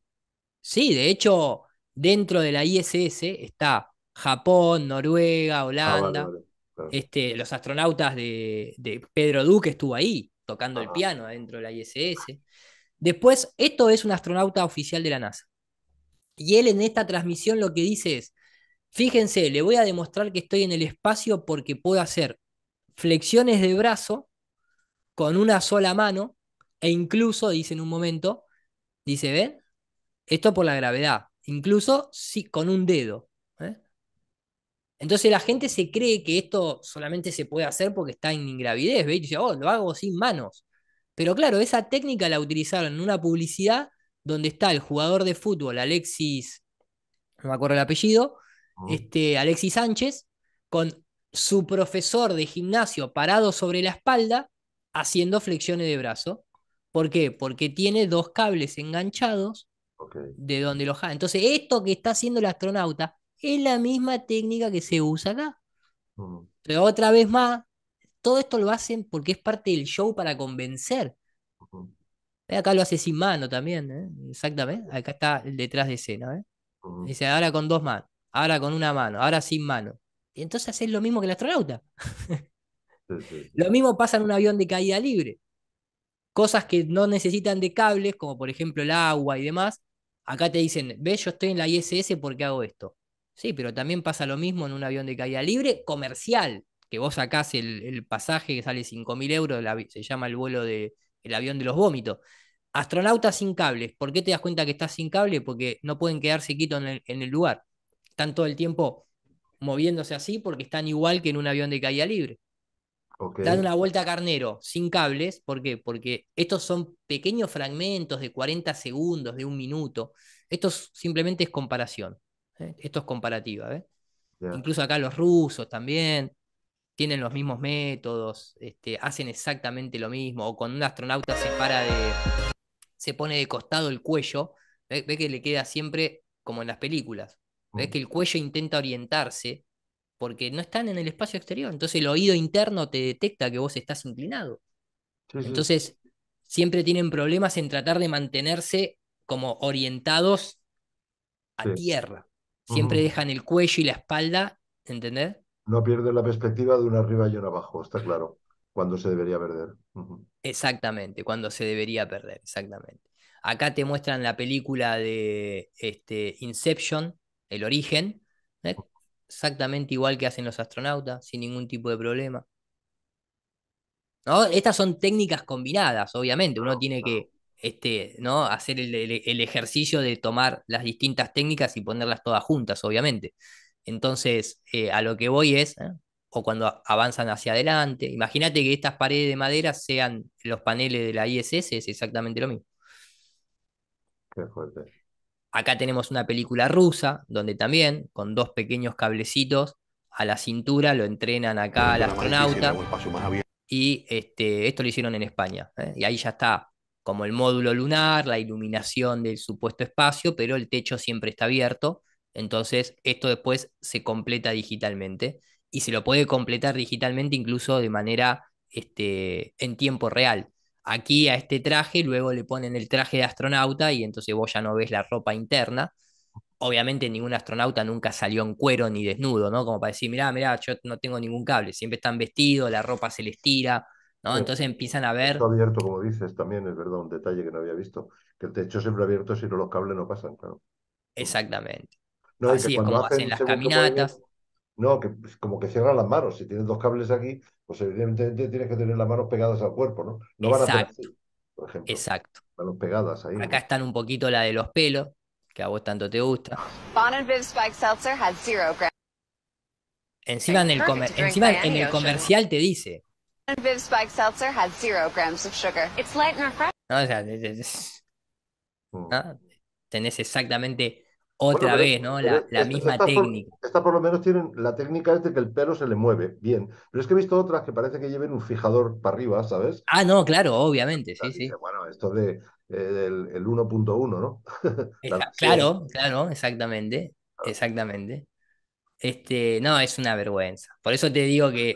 Speaker 2: Sí, de hecho, dentro de la ISS
Speaker 1: está Japón, Noruega, ah, Holanda. este, los astronautas de, de, Pedro Duque estuvo ahí tocando el piano dentro de la ISS. Después, esto es un astronauta oficial de la NASA. Y él en esta transmisión lo que dice es, fíjense, le voy a demostrar que estoy en el espacio porque puedo hacer flexiones de brazo con una sola mano e incluso, dice en un momento, dice, ven, esto por la gravedad, incluso sí, con un dedo. Entonces la gente se cree que esto solamente se puede hacer porque está en ingravidez, ¿ve? Y dice, oh, lo hago sin manos. Pero claro, esa técnica la utilizaron en una publicidad donde está el jugador de fútbol Alexis, no me acuerdo el apellido, este, Alexis Sánchez, con su profesor de gimnasio parado sobre la espalda haciendo flexiones de brazo. ¿Por qué? Porque tiene dos cables enganchados de donde lo los... Entonces, esto que está haciendo el astronauta es la misma técnica que se usa acá. Mm. Pero otra vez más, todo esto lo hacen porque es parte del show para convencer. Eh, acá lo hace sin mano también, ¿eh? exactamente. Acá está el detrás de escena. ¿eh? Dice, ahora con dos manos, ahora con una mano, ahora sin mano. Y entonces es lo mismo que el astronauta. [laughs] Lo mismo pasa en un avión de caída libre. Cosas que no necesitan de cables, como por ejemplo el agua y demás, acá te dicen, ve, yo estoy en la ISS porque hago esto. Sí, pero también pasa lo mismo en un avión de caída libre comercial, que vos sacás el, el pasaje que sale 5.000 euros, se llama el vuelo de el avión de los vómitos. Astronautas sin cables, ¿por qué te das cuenta que estás sin cable? Porque no pueden quedarse quietos en el, lugar. Están todo el tiempo moviéndose así porque están igual que en un avión de caída libre. Dan una vuelta a carnero sin cables. ¿Por qué? Porque estos son pequeños fragmentos de 40 segundos, de un minuto. Esto simplemente es comparación. Esto es comparativa. Incluso acá los rusos también tienen los mismos métodos, este, hacen exactamente lo mismo. O cuando un astronauta se para de. se pone de costado el cuello, ve, que le queda siempre como en las películas. Ve mm. que el cuello intenta orientarse porque no están en el espacio exterior. Entonces el oído interno te detecta que vos estás inclinado. Entonces siempre tienen problemas en tratar de mantenerse como orientados
Speaker 2: a tierra. Siempre
Speaker 1: dejan el cuello y la espalda, ¿entendés?
Speaker 2: No pierden la perspectiva de un arriba y un abajo, está claro, cuando se debería perder.
Speaker 1: Exactamente, cuando se debería perder, exactamente. Acá te muestran la película de este, Inception, El Origen, ¿eh? exactamente igual que hacen los astronautas, sin ningún tipo de problema. ¿No? Estas son técnicas combinadas, obviamente. Uno tiene que este, ¿no? hacer el, ejercicio de tomar las distintas técnicas y ponerlas todas juntas, obviamente. Entonces, eh, a lo que voy es, ¿eh? o cuando avanzan hacia adelante, imagínate que estas paredes de madera sean los paneles de la ISS, es exactamente lo mismo. Acá tenemos una película rusa, donde también, con dos pequeños cablecitos a la cintura, lo entrenan acá al astronauta. y este, esto lo hicieron en España. ¿eh? Y ahí ya está como el módulo lunar, la iluminación del supuesto espacio, pero el techo siempre está abierto. Entonces, esto después se completa digitalmente y se lo puede completar digitalmente incluso de manera este, en tiempo real. Aquí a este traje luego le ponen el traje de astronauta y entonces vos ya no ves la ropa interna. Obviamente ningún astronauta nunca salió en cuero ni desnudo, ¿no? Como para decir, mirá, mirá, yo no tengo ningún cable, siempre están vestidos, la ropa se les
Speaker 2: tira, ¿no? Entonces empiezan a ver... abierto, como dices, también es verdad, un detalle que no había visto, que el techo siempre abierto si no los cables no pasan, claro. Exactamente.
Speaker 1: No, Así es como hacen, las caminatas.
Speaker 2: No, que pues como que cierran las manos. Si tienes dos cables aquí, pues evidentemente tienes que tener las manos pegadas al cuerpo, ¿no? No van a tener, por ejemplo. Exacto. pegadas
Speaker 1: ahí. Acá están un poquito la de los pelos, que a vos tanto te gusta. Encima, en el, encima en el comercial te dice, Viv Spike Seltzer had zero grams of sugar. It's tenés exactamente otra vez, ¿no? La, misma técnica.
Speaker 2: esta por lo menos tienen la técnica es de que el pelo se le mueve, bien. Pero es que he visto otras que parece que lleven un fijador para arriba, ¿sabes?
Speaker 1: Ah, no, claro, obviamente, sí, sí. Bueno, esto
Speaker 2: de eh, el 1.1, ¿no?
Speaker 1: [laughs] claro, claro, exactamente, exactamente. Este, no, es una vergüenza. Por eso te digo que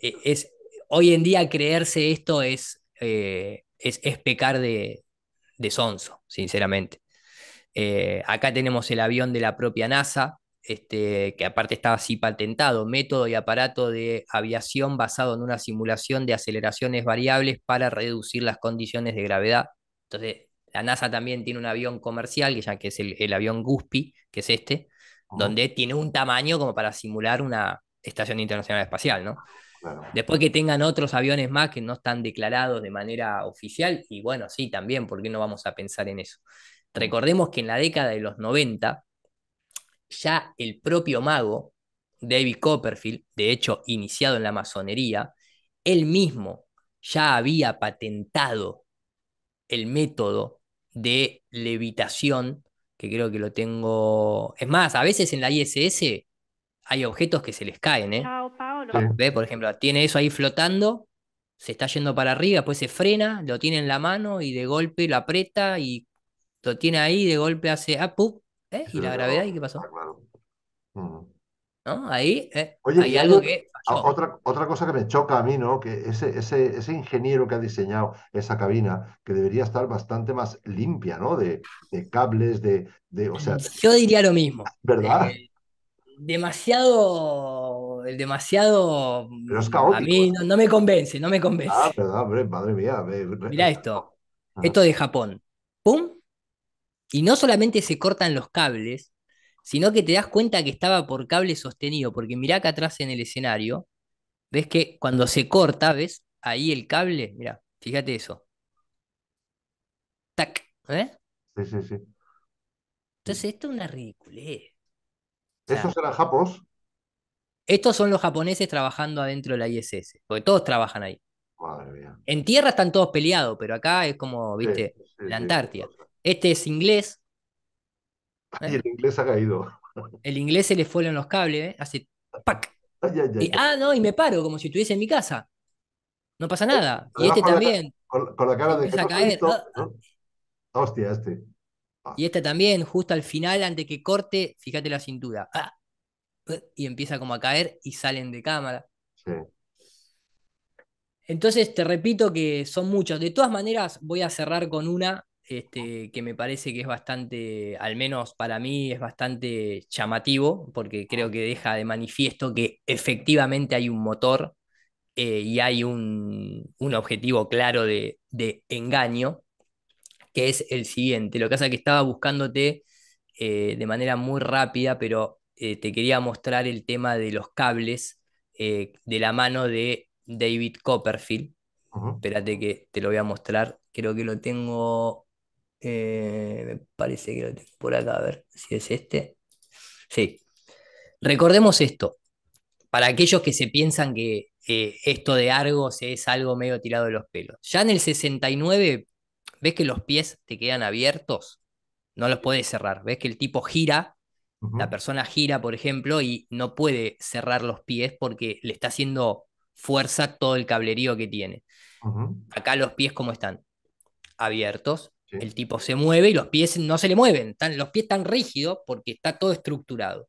Speaker 1: eh, es, hoy en día creerse esto es, eh, es, pecar de, sonso, sinceramente. Eh, acá tenemos el avión de la propia NASA, este, que aparte está así patentado, método y aparato de aviación basado en una simulación de aceleraciones variables para reducir las condiciones de gravedad. Entonces, la NASA también tiene un avión comercial, que ya que es el, avión Guspi, que es este, donde tiene un tamaño como para simular una Estación Internacional Espacial, ¿no? Después que tengan otros aviones más que no están declarados de manera oficial, y bueno, sí, también, ¿por qué no vamos a pensar en eso? Recordemos que en la década de los 90, ya el propio mago, David Copperfield, de hecho iniciado en la masonería, él mismo ya había patentado el método de levitación, que creo que lo tengo... Es más, a veces en la ISS hay objetos que se les caen, ¿eh? Por ejemplo, tiene eso ahí flotando, se está yendo para arriba, pues se frena, lo tiene en la mano y de golpe lo aprieta y lo tiene ahí, y de golpe hace, ah, pup, ¿Eh? Y la gravedad, ¿y qué pasó?
Speaker 2: Mm. ¿No? Ahí
Speaker 1: ¿eh? hay algo que...
Speaker 2: Otra, otra cosa que me choca a mí, ¿no? Que ese, ese, ese ingeniero que ha diseñado esa cabina, que debería estar bastante más limpia, ¿no? De, cables, de, O sea... Yo diría lo mismo. ¿Verdad? Eh,
Speaker 1: demasiado el demasiado. a mí ¿eh? no, me convence, no me convence. Ah, mira esto. Ah. Esto de Japón. ¡Pum! Y no solamente se cortan los cables, sino que te das cuenta que estaba por cable sostenido, porque mira acá atrás en el escenario, ves que cuando se corta, ves ahí el cable, mira fíjate eso. Tac, ¿eh? Entonces, esto es una ridiculez. eso será ¿Esos japos? Estos son los japoneses trabajando adentro de la ISS, porque todos trabajan ahí. Madre mía. En tierra están todos peleados, pero acá es como, viste, la Antártida. este es inglés.
Speaker 2: [laughs] Y el inglés ha caído.
Speaker 1: [laughs] El inglés se le en los cables, ¿eh? hace ¡pac! y, ah, no, y me paro como si estuviese en mi casa.
Speaker 2: No pasa nada. Y este también. con, la cara de que ah, Hostia, este.
Speaker 1: Ah. Y este también, justo al final, antes que corte, fíjate la cintura. Ah y empieza como a caer y salen de cámara. Entonces te repito que son muchos. De todas maneras, voy a cerrar con una este, que me parece que es bastante, al menos para mí, es bastante llamativo, porque creo que deja de manifiesto que efectivamente hay un motor eh, y hay un, objetivo claro de, de, engaño, que es el siguiente. Lo que pasa es que estaba buscándote eh, de manera muy rápida, pero eh, te quería mostrar el tema de los cables eh, de la mano de David Copperfield. Espérate que te lo voy a mostrar. Creo que lo tengo. Eh, me parece que lo tengo por acá. A ver si es este. Sí. Recordemos esto. Para aquellos que se piensan que esto de Argos es algo medio tirado de los pelos. Ya en el 69, ¿ves que los pies te quedan abiertos? No los puedes cerrar. ¿Ves que el tipo gira la persona gira, por ejemplo, y no puede cerrar los pies porque le está haciendo fuerza todo el cablerío que tiene. Acá los pies, como están? Abiertos. El tipo se mueve y los pies no se le mueven. los pies están rígidos porque está todo estructurado.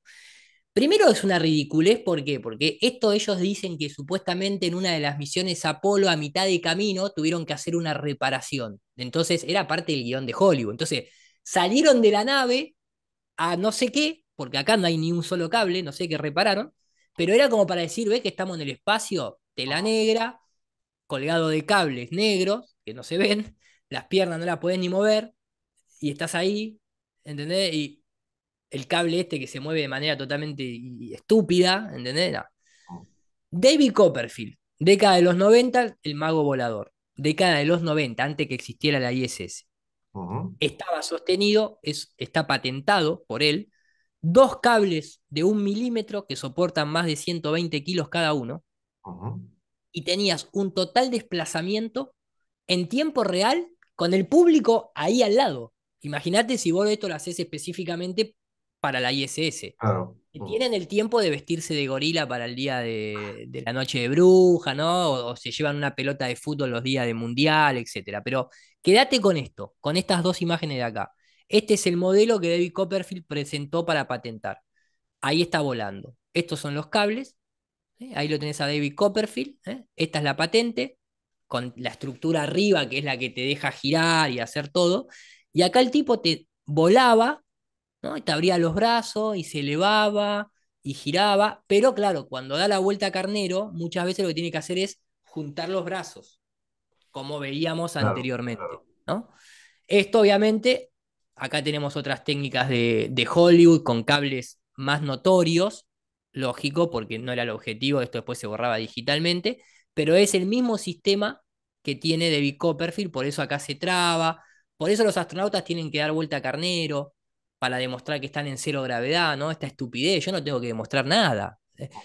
Speaker 1: Primero es una ridiculez, ¿por qué? Porque esto ellos dicen que supuestamente en una de las misiones Apolo a mitad de camino tuvieron que hacer una reparación. Entonces era parte del guión de Hollywood. Entonces salieron de la nave a no sé qué, porque acá no hay ni un solo cable, no sé qué repararon, pero era como para decir, ves que estamos en el espacio, tela negra, colgado de cables negros, que no se ven, las piernas no las puedes ni mover, y estás ahí, ¿entendés? Y el cable este que se mueve de manera totalmente estúpida, ¿entendés? Oh. David Copperfield, década de los 90, el mago volador. Década de los 90, antes que existiera la ISS estaba sostenido, es, está patentado por él, dos cables de un milímetro que soportan más de 120 kilos cada uno, y tenías un total desplazamiento en tiempo real con el público ahí al lado. Imagínate si vos esto lo haces específicamente para la ISS. Que tienen el tiempo de vestirse de gorila para el día de, la noche de bruja, ¿no? O, o, se llevan una pelota de fútbol los días de mundial, etcétera. Pero Quédate con esto, con estas dos imágenes de acá. Este es el modelo que David Copperfield presentó para patentar. Ahí está volando. Estos son los cables. ¿eh? Ahí lo tenés a David Copperfield. ¿eh? Esta es la patente, con la estructura arriba, que es la que te deja girar y hacer todo. Y acá el tipo te volaba, ¿no? te abría los brazos y se elevaba y giraba. Pero claro, cuando da la vuelta a carnero, muchas veces lo que tiene que hacer es juntar los brazos como veíamos anteriormente. ¿no? Esto obviamente, acá tenemos otras técnicas de, Hollywood con cables más notorios, lógico, porque no era el objetivo, esto después se borraba digitalmente, pero es el mismo sistema que tiene David Copperfield, por eso acá se traba, por eso los astronautas tienen que dar vuelta a carnero para demostrar que están en cero gravedad, ¿no? Esta estupidez, yo no tengo que demostrar nada.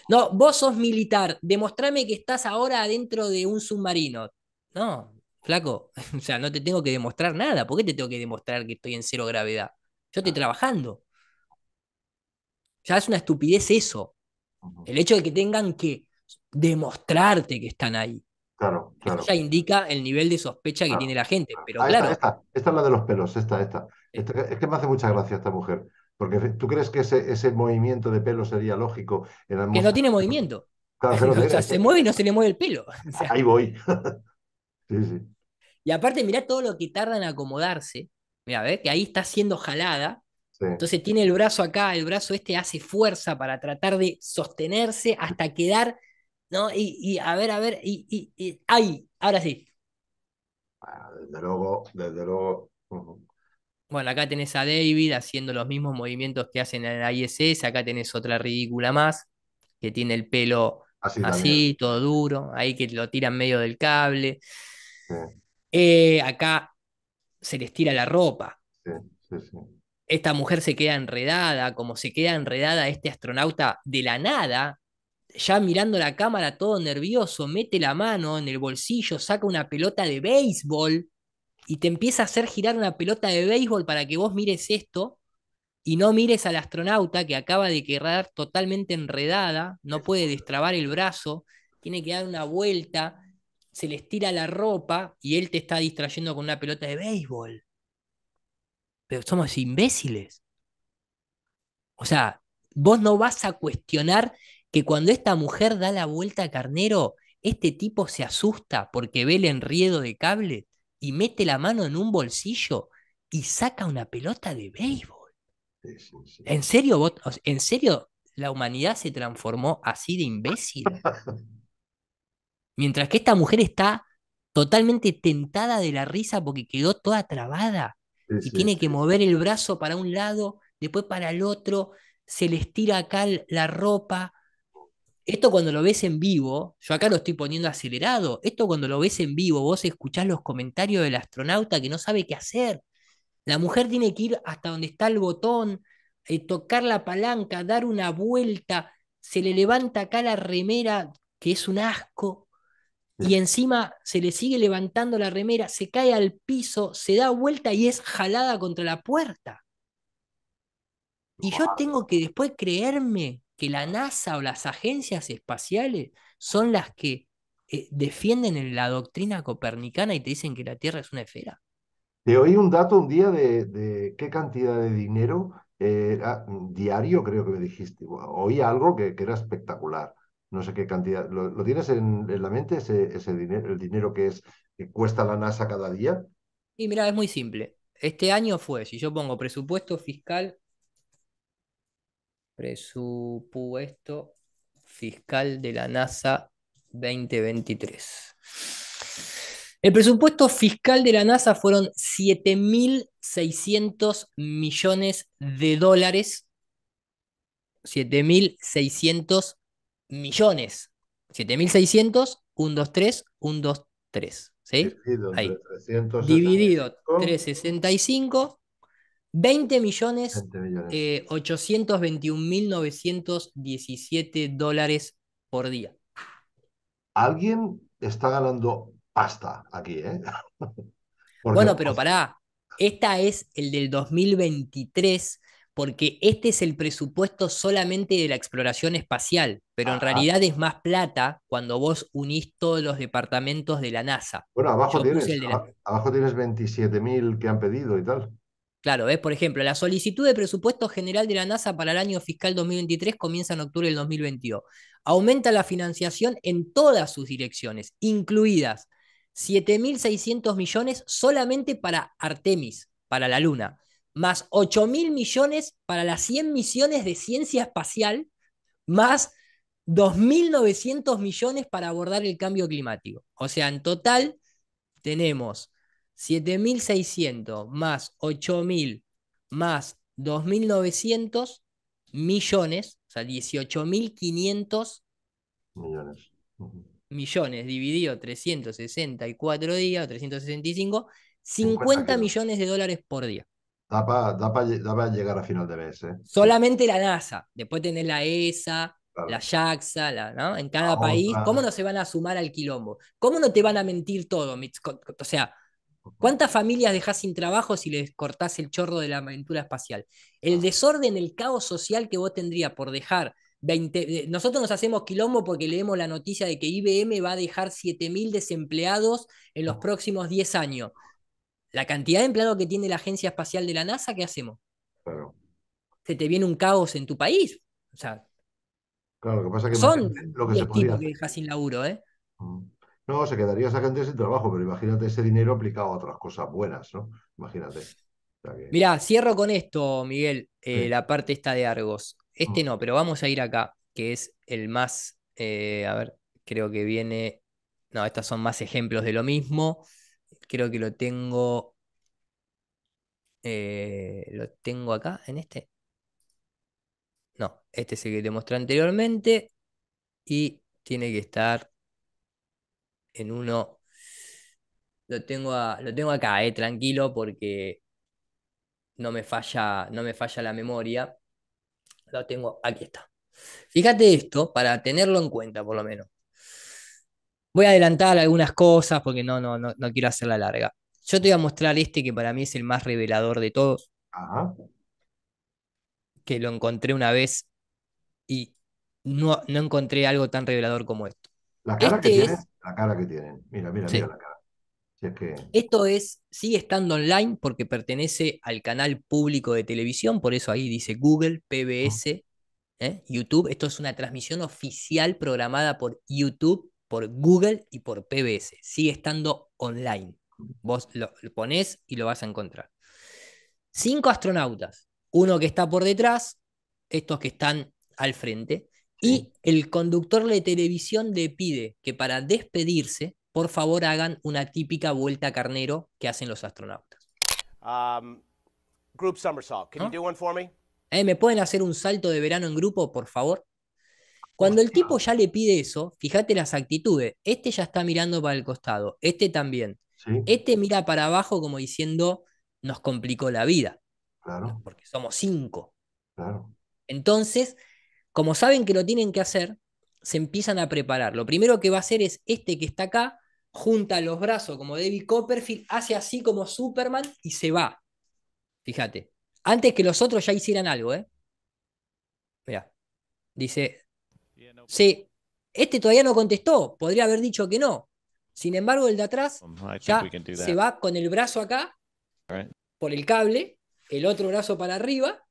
Speaker 1: No, vos sos militar, demostrame que estás ahora adentro de un submarino. No, flaco, [laughs] o sea, no te tengo que demostrar nada. ¿Por qué te tengo que demostrar que estoy en cero gravedad? Yo estoy trabajando. Ya es una estupidez eso. El hecho de que tengan que demostrarte que están ahí. Claro, claro. Eso ya indica el nivel de sospecha que tiene la gente. Ah, pero Esta,
Speaker 2: es la de los pelos, esta, esta, Es que me hace mucha gracia esta mujer. Porque tú crees que ese, movimiento de pelo sería lógico en Que no
Speaker 1: tiene movimiento.
Speaker 2: [laughs] o sea, se
Speaker 1: mueve y no se le mueve el pelo.
Speaker 2: [laughs] ahí voy.
Speaker 1: Y aparte, mirá todo lo que tarda en acomodarse. Mirá, ver Que ahí está siendo jalada. Entonces tiene el brazo acá, el brazo este hace fuerza para tratar de sostenerse hasta quedar, ¿no? Y, a ver, a ver, y, ahí, ahora sí.
Speaker 2: Ah, desde luego, desde luego.
Speaker 1: Bueno, acá tenés a David haciendo los mismos movimientos que hacen en la ISS, acá tenés otra ridícula más, que tiene el pelo así, todo duro, ahí que lo tira en medio del cable. Eh, acá se les tira la ropa. Esta mujer se queda enredada, como se queda enredada este astronauta de la nada, ya mirando la cámara todo nervioso, mete la mano en el bolsillo, saca una pelota de béisbol y te empieza a hacer girar una pelota de béisbol para que vos mires esto y no mires al astronauta que acaba de quedar totalmente enredada, no puede destrabar el brazo, tiene que dar una vuelta se les tira la ropa y él te está distrayendo con una pelota de béisbol. Pero somos imbéciles. O sea, vos no vas a cuestionar que cuando esta mujer da la vuelta a Carnero, este tipo se asusta porque ve el enriedo de cable y mete la mano en un bolsillo y saca una pelota de béisbol. ¿En serio, en serio la humanidad se transformó así de imbécil? [laughs] Mientras que esta mujer está totalmente tentada de la risa porque quedó toda trabada y tiene que mover el brazo para un lado, después para el otro, se le estira acá la ropa. Esto cuando lo ves en vivo, yo acá lo estoy poniendo acelerado, esto cuando lo ves en vivo, vos escuchás los comentarios del astronauta que no sabe qué hacer. La mujer tiene que ir hasta donde está el botón, eh, tocar la palanca, dar una vuelta, se le levanta acá la remera, que es un asco, y encima se le sigue levantando la remera, se cae al piso, se da vuelta y es jalada contra la puerta. Y yo tengo que después creerme que la NASA o las agencias espaciales son las que eh, defienden la doctrina copernicana y te dicen que la Tierra es una esfera.
Speaker 2: Te oí un dato un día de, qué cantidad de dinero eh, era diario, creo que me dijiste. Oí algo que era espectacular no sé qué cantidad. ¿Lo, tienes en, la mente ese, ese dinero, el dinero que es que cuesta la NASA cada día?
Speaker 1: Y mira, es muy simple. Este año fue, si yo pongo presupuesto fiscal,
Speaker 2: presupuesto
Speaker 1: fiscal de la NASA 2023. El presupuesto fiscal de la NASA fueron 7.600 millones de dólares. 7.600 millones. 7600, 1, 2, 3, 1, 2, 3. ¿Sí? Dividido, 365. Dividido 20 millones, 821.917 eh, dólares por día.
Speaker 2: Alguien está ganando pasta aquí, ¿eh?
Speaker 1: [laughs] bueno, pero pará. Esta es el del 2023 porque este es el presupuesto solamente de la exploración espacial, pero en realidad es más plata cuando vos unís todos los departamentos de la NASA. Bueno, abajo tienes,
Speaker 2: abajo tienes 27.000 que han pedido y tal.
Speaker 1: Claro, ves, por ejemplo, la solicitud de presupuesto general de la NASA para el año fiscal 2023 comienza en octubre del 2022. Aumenta la financiación en todas sus direcciones, incluidas 7.600 millones solamente para Artemis, para la Luna más 8.000 millones para las 100 misiones de ciencia espacial, más 2.900 millones para abordar el cambio climático. O sea, en total tenemos 7.600 más 8.000 más 2.900 millones, o sea, 18.500 millones. millones dividido 364 días o 365, 50 millones de dólares por día.
Speaker 2: Da para llegar a final de mes. Eh.
Speaker 1: Solamente la NASA. Después tenés la ESA, la JAXA, En cada oh, país, ¿cómo no se van a sumar al quilombo? ¿Cómo no te van a mentir todo? O sea, ¿cuántas familias dejás sin trabajo si les cortás el chorro de la aventura espacial? El desorden, el caos social que vos tendrías por dejar 20... Eh, nosotros nos hacemos quilombo porque leemos la noticia de que IBM va a dejar 7.000 desempleados en los ah. próximos 10 años. La cantidad de empleados que tiene la Agencia Espacial de la NASA, ¿qué hacemos? Se te viene un caos en tu país. O sea,
Speaker 2: claro, lo que pasa es que son lo que se que
Speaker 1: deja sin laburo, ¿eh?
Speaker 2: mm. No, se quedaría esa cantidad sin trabajo, pero imagínate ese dinero aplicado a otras cosas buenas, ¿no? Imagínate.
Speaker 1: Mirá, cierro con esto, Miguel, eh, la parte esta de Argos. Este mm. no, pero vamos a ir acá, que es el más, eh, a ver, creo que viene, no, estos son más ejemplos de lo mismo creo que lo tengo. Eh, lo tengo acá en este. No, este es el que te mostré anteriormente. Y tiene que estar en uno. Lo tengo, lo tengo acá, eh, tranquilo, porque no me falla, no me falla la memoria. Lo tengo, aquí está. Fíjate esto para tenerlo en cuenta, por lo menos. Voy a adelantar algunas cosas porque no, no, no, no quiero hacerla larga. Yo te voy a mostrar este que para mí es el más revelador de todos. Ajá. Ah. Que lo encontré una vez y no, no encontré algo tan revelador como esto.
Speaker 2: La cara que este tienen, la cara que tienen. Mira, mira, mira la cara.
Speaker 1: Esto es, sigue estando online porque pertenece al canal público de televisión, por eso ahí dice Google, PBS, ah. ¿eh? YouTube. Esto es una transmisión oficial programada por YouTube por Google y por PBS. Sigue estando online. Vos lo, ponés y lo vas a encontrar. Cinco astronautas. Uno que está por detrás, estos que están al frente. Y el conductor de televisión le pide que para despedirse, por favor hagan una típica vuelta carnero que hacen los astronautas.
Speaker 2: Um, group somersault. Can you ¿Ah? do one for me?
Speaker 1: Eh, ¿Me pueden hacer un salto de verano en grupo, por favor? Cuando el tipo ya le pide eso, fíjate las actitudes. Este ya está mirando para el costado, este también. Este mira para abajo como diciendo, nos complicó la vida. Porque somos cinco. Entonces, como saben que lo tienen que hacer, se empiezan a preparar. Lo primero que va a hacer es este que está acá, junta los brazos como David Copperfield, hace así como Superman y se va. Fíjate. Antes que los otros ya hicieran algo, ¿eh? Mira. Dice, Sí, este todavía no contestó, podría haber dicho que no. Sin embargo, el de atrás
Speaker 2: ya se va
Speaker 1: con el brazo acá, por el cable, el otro brazo para arriba,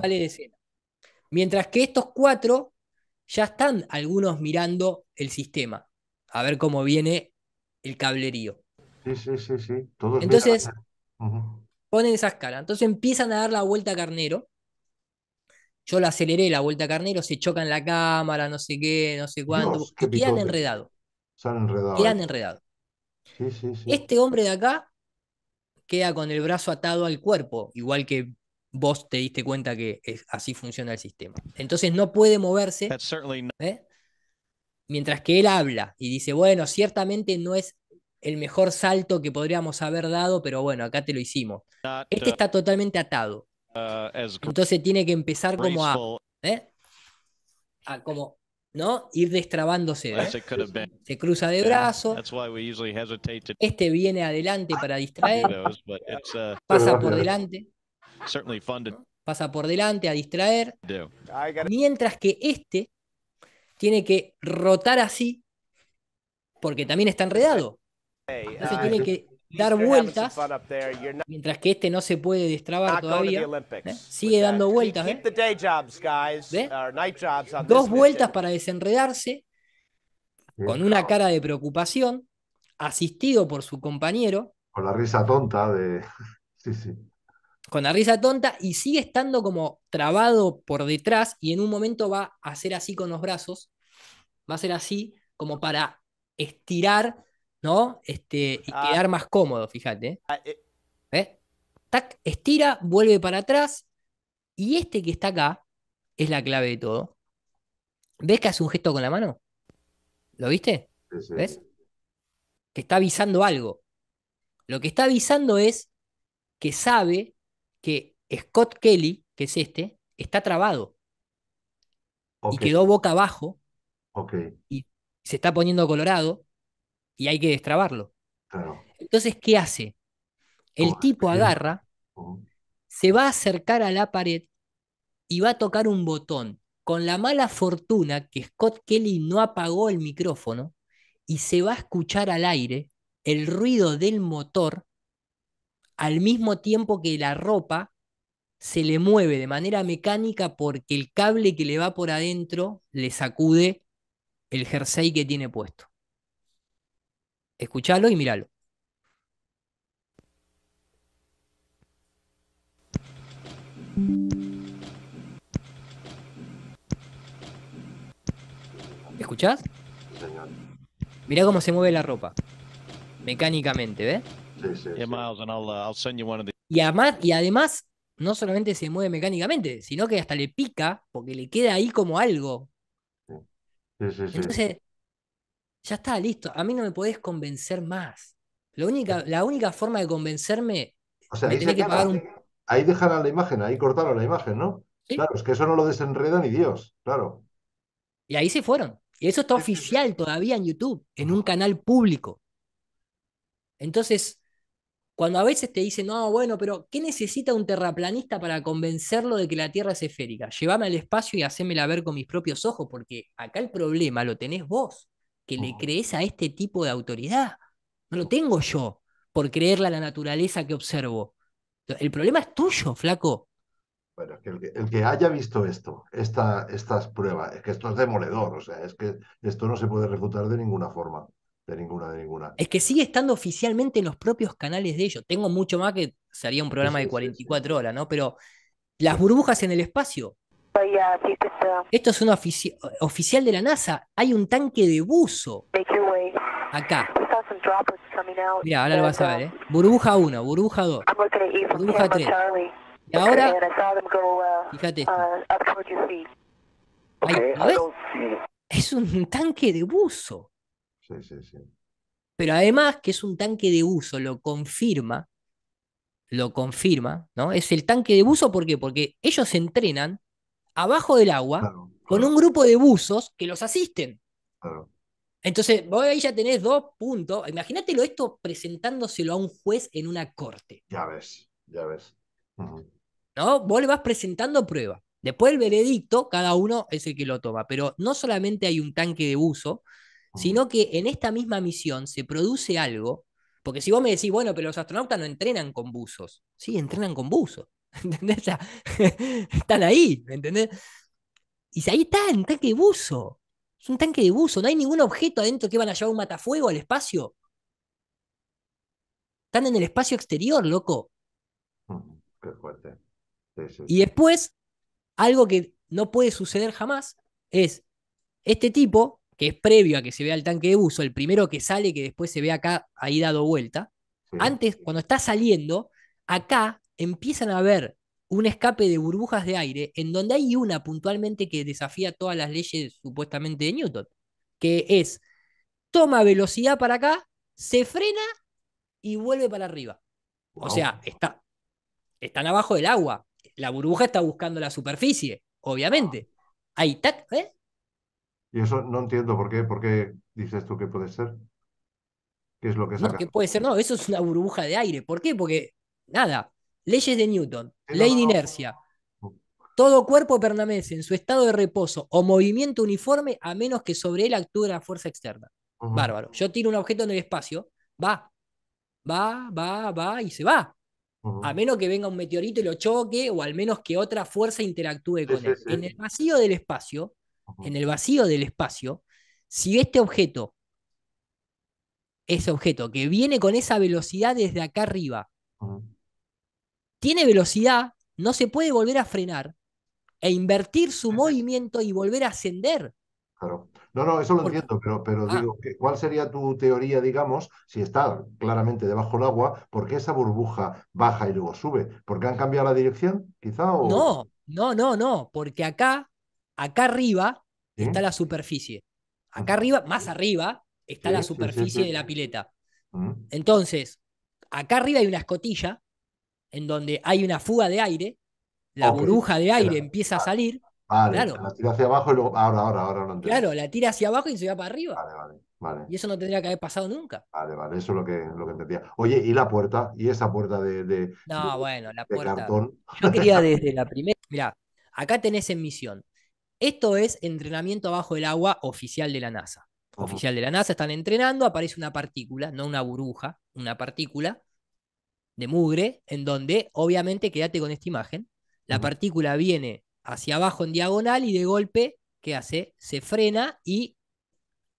Speaker 1: sale de escena. Mientras que estos cuatro ya están algunos mirando el sistema, a ver cómo viene el cablerío.
Speaker 2: Sí, sí, sí, sí. Entonces,
Speaker 1: ponen esas caras. Entonces empiezan a dar la vuelta a Carnero yo la aceleré la vuelta a Carnero, se chocan la cámara, no sé qué, no sé cuánto, Dios, quedan Enredado,
Speaker 2: ¿eh? quedan
Speaker 1: enredados. Este hombre de acá queda con el brazo atado al cuerpo, igual que vos te diste cuenta que es, así funciona el sistema. Entonces no puede moverse. ¿eh? Mientras que él habla y dice, bueno, ciertamente no es el mejor salto que podríamos haber dado, pero bueno, acá te lo hicimos. Este uh, está totalmente atado. Uh, Entonces tiene que empezar como a, ¿eh? a como, ¿no? Ir destrabándose. ¿eh? Se cruza de brazo. Este viene adelante para distraer. Uh, Pasa por delante. Pasa por delante a distraer. Mientras que este tiene que rotar así porque también está enredado.
Speaker 2: Entonces tiene que
Speaker 1: dar vueltas, mientras que este no se puede destrabar todavía. ¿eh? Sigue dando vueltas. ¿eh? Dos vueltas para desenredarse, con una cara de preocupación, asistido por su compañero.
Speaker 2: Con la risa tonta de... [laughs] Sí, sí.
Speaker 1: Con la risa tonta y sigue estando como trabado por detrás y en un momento va a hacer así con los brazos, va a ser así como para estirar ¿no? Este, y ah. quedar más cómodo, fíjate. Ah, eh. ¿Eh? estira, vuelve para atrás. Y este que está acá es la clave de todo. ¿Ves que hace un gesto con la mano? ¿Lo viste? ¿Ves? Que está avisando algo. Lo que está avisando es que sabe que Scott Kelly, que es este, está trabado. Y quedó boca abajo. Y se está poniendo colorado y hay que destrabarlo. Entonces, ¿qué hace? El tipo eh, agarra, se va a acercar a la pared y va a tocar un botón. Con la mala fortuna que Scott Kelly no apagó el micrófono y se va a escuchar al aire el ruido del motor al mismo tiempo que la ropa se le mueve de manera mecánica porque el cable que le va por adentro le sacude el jersey que tiene puesto. Escuchalo y míralo. escuchás? Mirá cómo se mueve la ropa. Mecánicamente, ¿ves? Uh, y, además, y además, no solamente se mueve mecánicamente, sino que hasta le pica porque le queda ahí como algo.
Speaker 2: Entonces,
Speaker 1: ya está, listo. A mí no me podés convencer más. La única, la única forma de convencerme ahí, que pagar un...
Speaker 2: la imagen, ahí cortaron la imagen, ¿no? Claro, es que eso no lo desenreda ni Dios, claro.
Speaker 1: Y ahí se fueron. Y eso está oficial todavía en YouTube, en un canal público. Entonces, cuando a veces te dicen, no, bueno, pero ¿qué necesita un terraplanista para convencerlo de que la Tierra es esférica? Llévame al espacio y hacémela ver con mis propios ojos, porque acá el problema lo tenés vos que le crees a este tipo de autoridad. No lo tengo yo por creerle a la naturaleza que observo. El problema es tuyo, flaco.
Speaker 2: Bueno, es que el, que haya visto esto, esta, estas pruebas, es que esto es demoledor, o sea, es que esto no se puede refutar de ninguna forma, de ninguna, de ninguna. Es
Speaker 1: que sigue estando oficialmente en los propios canales de ellos. Tengo mucho más que sería un programa de 44 horas, ¿no? Pero las burbujas en el espacio, esto es un oficial de la NASA. Hay un tanque de buzo. Acá.
Speaker 2: Mira, ahora lo vas a
Speaker 1: ver, ¿eh? Burbuja 1, burbuja 2,
Speaker 2: burbuja 3. Y ahora, uh, fíjate. Esto. Uh, Ahí,
Speaker 1: Es un tanque de buzo. Sí, sí, sí. Pero además que es un tanque de buzo, lo confirma, lo confirma, ¿no? Es el tanque de buzo, ¿por qué? Porque ellos entrenan abajo del agua con un grupo de buzos que los asisten. Entonces, vos ahí ya tenés dos puntos. Imagínatelo esto presentándoselo a un juez en una corte. Ya
Speaker 2: ves, ya ves.
Speaker 1: ¿No? Vos le vas presentando prueba. Después el veredicto, cada uno es el que lo toma. Pero no solamente hay un tanque de buzo, sino que en esta misma misión se produce algo. Porque si vos me decís, bueno, pero los astronautas no entrenan con buzos. Sí, entrenan con buzos. [laughs] ¿entendés? [laughs] están ahí, ¿entendés? Y ahí están, un tanque de buzo. Es un tanque de buzo, no hay ningún objeto adentro que van a llevar un matafuego al espacio. Están en el espacio exterior, loco.
Speaker 2: Mm, qué fuerte. Y
Speaker 1: después, algo que no puede suceder jamás es este tipo, que es previo a que se vea el tanque de buzo, el primero que sale, que después se ve acá ahí dado vuelta. Antes, cuando está saliendo, acá empiezan a ver un escape de burbujas de aire en donde hay una puntualmente que desafía todas las leyes supuestamente de Newton, que es toma velocidad para acá, se frena y vuelve para arriba. O sea, está, están abajo del agua. La burbuja está buscando la superficie, obviamente. Ahí, ¿eh?
Speaker 2: Y eso no entiendo por qué, por qué dices tú que puede ser. ¿Qué es lo que es?
Speaker 1: puede ser, no, eso es una burbuja de aire. ¿Por qué? Porque, nada, leyes de Newton, ley de inercia. Todo cuerpo permanece en su estado de reposo o movimiento uniforme a menos que sobre él actúe la fuerza externa. Bárbaro. Yo tiro un objeto en el espacio, va, va, va, va y se va. A menos que venga un meteorito y lo choque o al menos que otra fuerza interactúe con él. En el vacío del espacio, en el vacío del espacio, si este objeto, ese objeto que viene con esa velocidad desde acá arriba, tiene velocidad, no se puede volver a frenar e invertir su movimiento y volver a ascender.
Speaker 2: Claro. No, no, eso lo entiendo, pero, pero ah. digo, ¿cuál sería tu teoría, digamos, si está claramente debajo del agua, por qué esa burbuja baja y luego sube? ¿Porque han cambiado la dirección, quizá? No,
Speaker 1: no, no, no, porque acá, acá arriba está la superficie. Acá mm. arriba, más arriba, está la superficie de la pileta. Mm. Entonces, acá arriba hay una escotilla en donde hay una fuga de aire,
Speaker 2: la burbuja de aire
Speaker 1: empieza a ah, salir. claro. la tira
Speaker 2: hacia abajo y luego. Ahora, ahora, ahora
Speaker 1: Claro, la tira hacia abajo y se va para arriba. Vale, vale, vale. Y eso no tendría que haber pasado nunca.
Speaker 2: Vale, vale, eso es lo que, lo que entendía. Oye, ¿y la puerta? ¿Y esa puerta de. no,
Speaker 1: bueno, la puerta. Yo quería [laughs] desde la primera. Mirá, acá tenés en misión. Esto es entrenamiento bajo el agua oficial de la NASA. Oficial de la NASA, están entrenando, aparece una partícula, no una burbuja, una partícula de mugre, en donde obviamente quédate con esta imagen. La partícula viene hacia abajo en diagonal y de golpe, ¿qué hace? Se frena y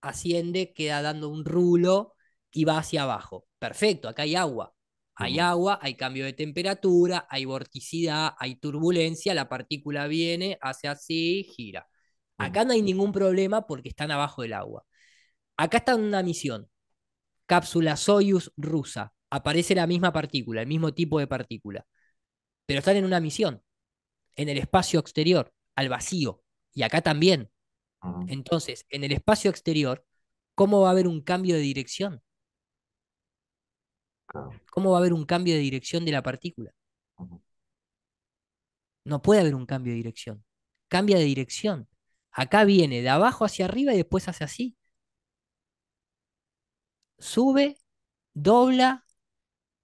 Speaker 1: asciende, queda dando un rulo y va hacia abajo. Perfecto, acá hay agua. Hay agua, hay cambio de temperatura, hay vorticidad, hay turbulencia, la partícula viene, hace así, gira. Acá no hay ningún problema porque están abajo del agua. Acá está una misión. Cápsula Soyuz rusa aparece la misma partícula, el mismo tipo de partícula, pero están en una misión, en el espacio exterior, al vacío, y acá también. Entonces, en el espacio exterior, ¿cómo va a haber un cambio de dirección? ¿Cómo va a haber un cambio de dirección de la partícula? No puede haber un cambio de dirección. Cambia de dirección. Acá viene de abajo hacia arriba y después hace así. Sube, dobla,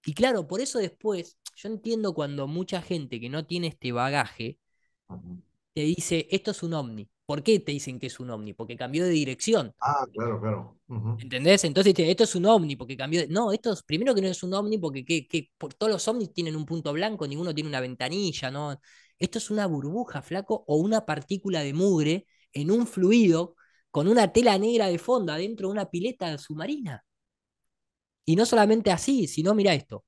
Speaker 1: y claro, por eso después, yo entiendo cuando mucha gente que no tiene este bagaje te dice, esto es un ovni. ¿Por qué te dicen que es un ovni? Porque cambió de dirección.
Speaker 2: Ah, claro, claro.
Speaker 1: ¿Entendés? Entonces esto es un ovni porque cambió de... No, esto es, primero que no es un ovni porque por, todos los ovnis tienen un punto blanco, ninguno tiene una ventanilla, ¿no? Esto es una burbuja, flaco, o una partícula de mugre en un fluido con una tela negra de fondo adentro de una pileta submarina. Y no solamente así, sino mira esto.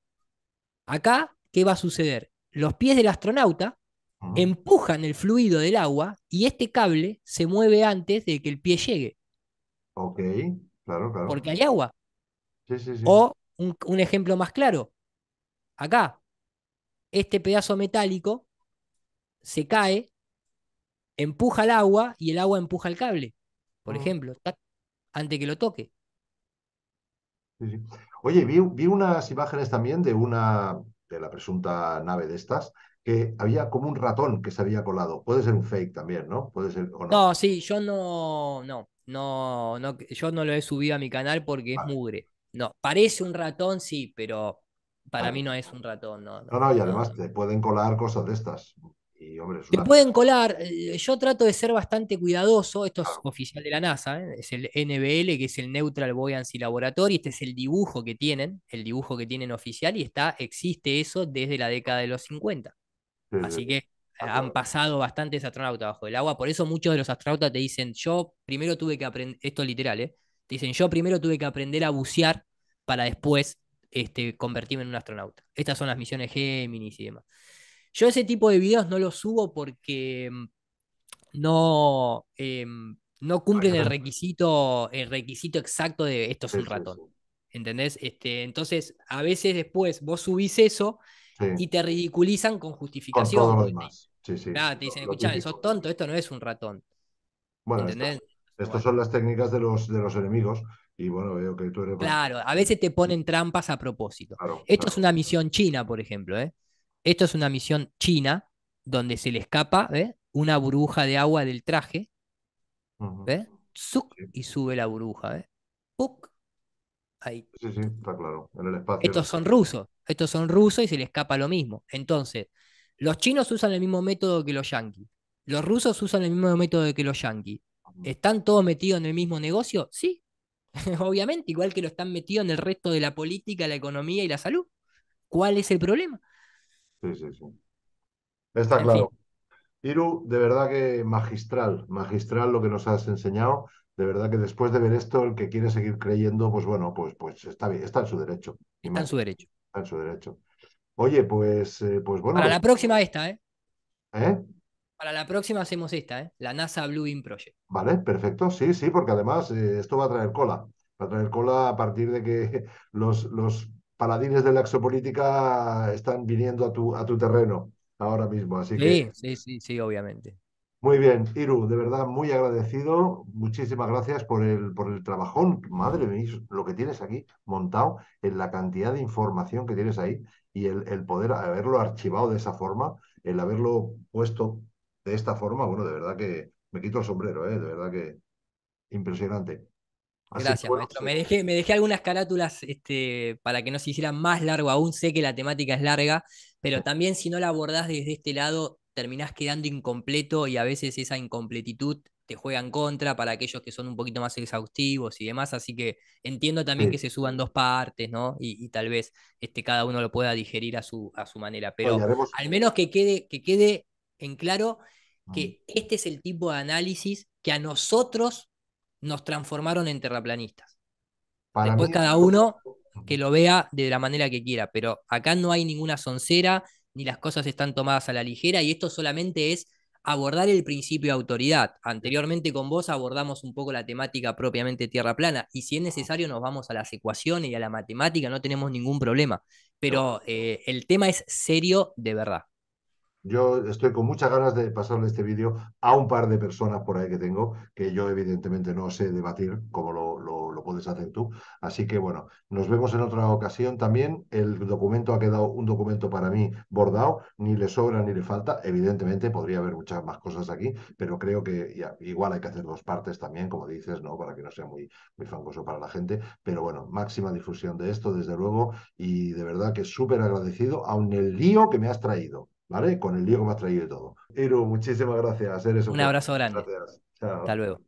Speaker 1: Acá, ¿qué va a suceder? Los pies del astronauta ah. empujan el fluido del agua y este cable se mueve antes de que el pie llegue. Ok,
Speaker 2: claro, claro. Porque
Speaker 1: hay agua. Sí, sí, sí. O un, ejemplo más claro. Acá, este pedazo metálico se cae, empuja el agua y el agua empuja el cable, por ah. ejemplo, antes que lo toque.
Speaker 2: Oye, vi, unas imágenes también de una, de la presunta nave de estas, que había como un ratón que se había colado. Puede ser un fake también, ¿no? Puede ser. no?
Speaker 1: sí, yo no, no, no, no, yo no lo he subido a mi canal porque es mugre. No, parece un ratón, sí, pero para mí no es un ratón, no. No, y además
Speaker 2: te pueden colar cosas de estas. Te pueden colar.
Speaker 1: Eh, yo trato de ser bastante cuidadoso. Esto es oficial de la NASA. ¿eh? Es el NBL, que es el Neutral Buoyancy Laboratory. Este es el dibujo que tienen, el dibujo que tienen oficial. Y está, existe eso desde la década de los 50. Así que ah, han pasado bastantes astronautas bajo el agua. Por eso muchos de los astronautas te dicen: Yo primero tuve que aprender. Esto es literal, ¿eh? Te dicen: Yo primero tuve que aprender a bucear para después este, convertirme en un astronauta. Estas son las misiones Géminis y demás. Yo ese tipo de videos no los subo porque mm, no, em, no cumplen el requisito, el requisito exacto de esto es un ratón. ¿Entendés? Este, entonces, a veces después vos subís eso y te ridiculizan con justificación. te dicen, escuchá, sos tonto, esto no es un ratón. Bueno,
Speaker 2: estas son las técnicas de los, de los enemigos. Y bueno, que tú Claro,
Speaker 1: a veces te ponen trampas a propósito. esto es una misión china, por ejemplo. ¿eh? Esto es una misión china donde se le escapa una burbuja de agua del traje. y sube la burbuja. ahí. Sí, sí, está claro. Estos son rusos. Estos son rusos y se le escapa lo mismo. Entonces, los chinos usan el mismo método que los yanquis. Los rusos usan el mismo método que los yanquis. ¿Están todos metidos en el mismo negocio? Sí. [laughs] Obviamente, igual que lo están metidos en el resto de la política, la economía y la salud. ¿Cuál es el problema?
Speaker 2: Sí, sí, Está claro. Iru, de verdad que magistral, magistral lo que nos has enseñado. De verdad que después de ver esto, el que quiere seguir creyendo, pues bueno, pues, pues está bien, está en su derecho. Está en su derecho. Está en su derecho. Oye, pues, eh, pues bueno. Para la pues
Speaker 1: próxima esta, ¿eh? ¿eh? Para la próxima hacemos esta, ¿eh? La NASA Blue In Project.
Speaker 2: Vale, perfecto. Sí, sí, porque además eh, esto va a traer cola. Va a traer cola a partir de que [laughs] los, los paladines de la exopolítica están viniendo a tu, a tu terreno ahora mismo. Así sí, que...
Speaker 1: sí, sí, sí, obviamente.
Speaker 2: Muy bien, Iru, de verdad muy agradecido. Muchísimas gracias por el, por el trabajón. Madre mía, lo que tienes aquí montado, en la cantidad de información que tienes ahí y el, el poder haberlo archivado de esa forma, el haberlo puesto de esta forma, bueno, de verdad que me quito el sombrero, ¿eh? de verdad que impresionante. Gracias, maestro.
Speaker 1: Me dejé, me dejé, algunas carátulas este, para que no se hiciera más largo aún. Sé que la temática es larga, pero también si no la abordás desde este lado, terminás quedando incompleto y a veces esa incompletitud te juega en contra para aquellos que son un poquito más exhaustivos y demás. Así que entiendo también que se suban dos partes, ¿no? Y, tal vez este, cada uno lo pueda digerir a su, a su manera. Pero al menos que quede, que quede en claro que mm. este es el tipo de análisis que a nosotros nos transformaron en terraplanistas. Después cada uno que lo vea de la manera que quiera, pero acá no hay ninguna soncera, ni las cosas están tomadas a la ligera, y esto solamente es abordar el principio de autoridad. Anteriormente con vos abordamos un poco la temática propiamente tierra plana y si es necesario nos vamos a las ecuaciones y a la matemática, no tenemos ningún problema. Pero eh, el tema es serio de verdad.
Speaker 2: Yo estoy con muchas ganas de pasarle este vídeo a un par de personas por ahí que tengo, que yo evidentemente no sé debatir como lo, lo, puedes hacer tú. Así que bueno, nos vemos en otra ocasión también. El documento ha quedado un documento para mí bordado, ni le sobra ni le falta. Evidentemente podría haber muchas más cosas aquí, pero creo que igual hay que hacer dos partes también, como dices, ¿no? Para que no sea muy, muy fangoso para la gente. Pero bueno, máxima difusión de esto, desde luego, y de verdad que súper agradecido, aun el lío que me has traído. ¿vale? Con el lío que me has traído todo. Eru, muchísimas gracias. Eres un, un
Speaker 1: abrazo grande. Hasta
Speaker 2: luego.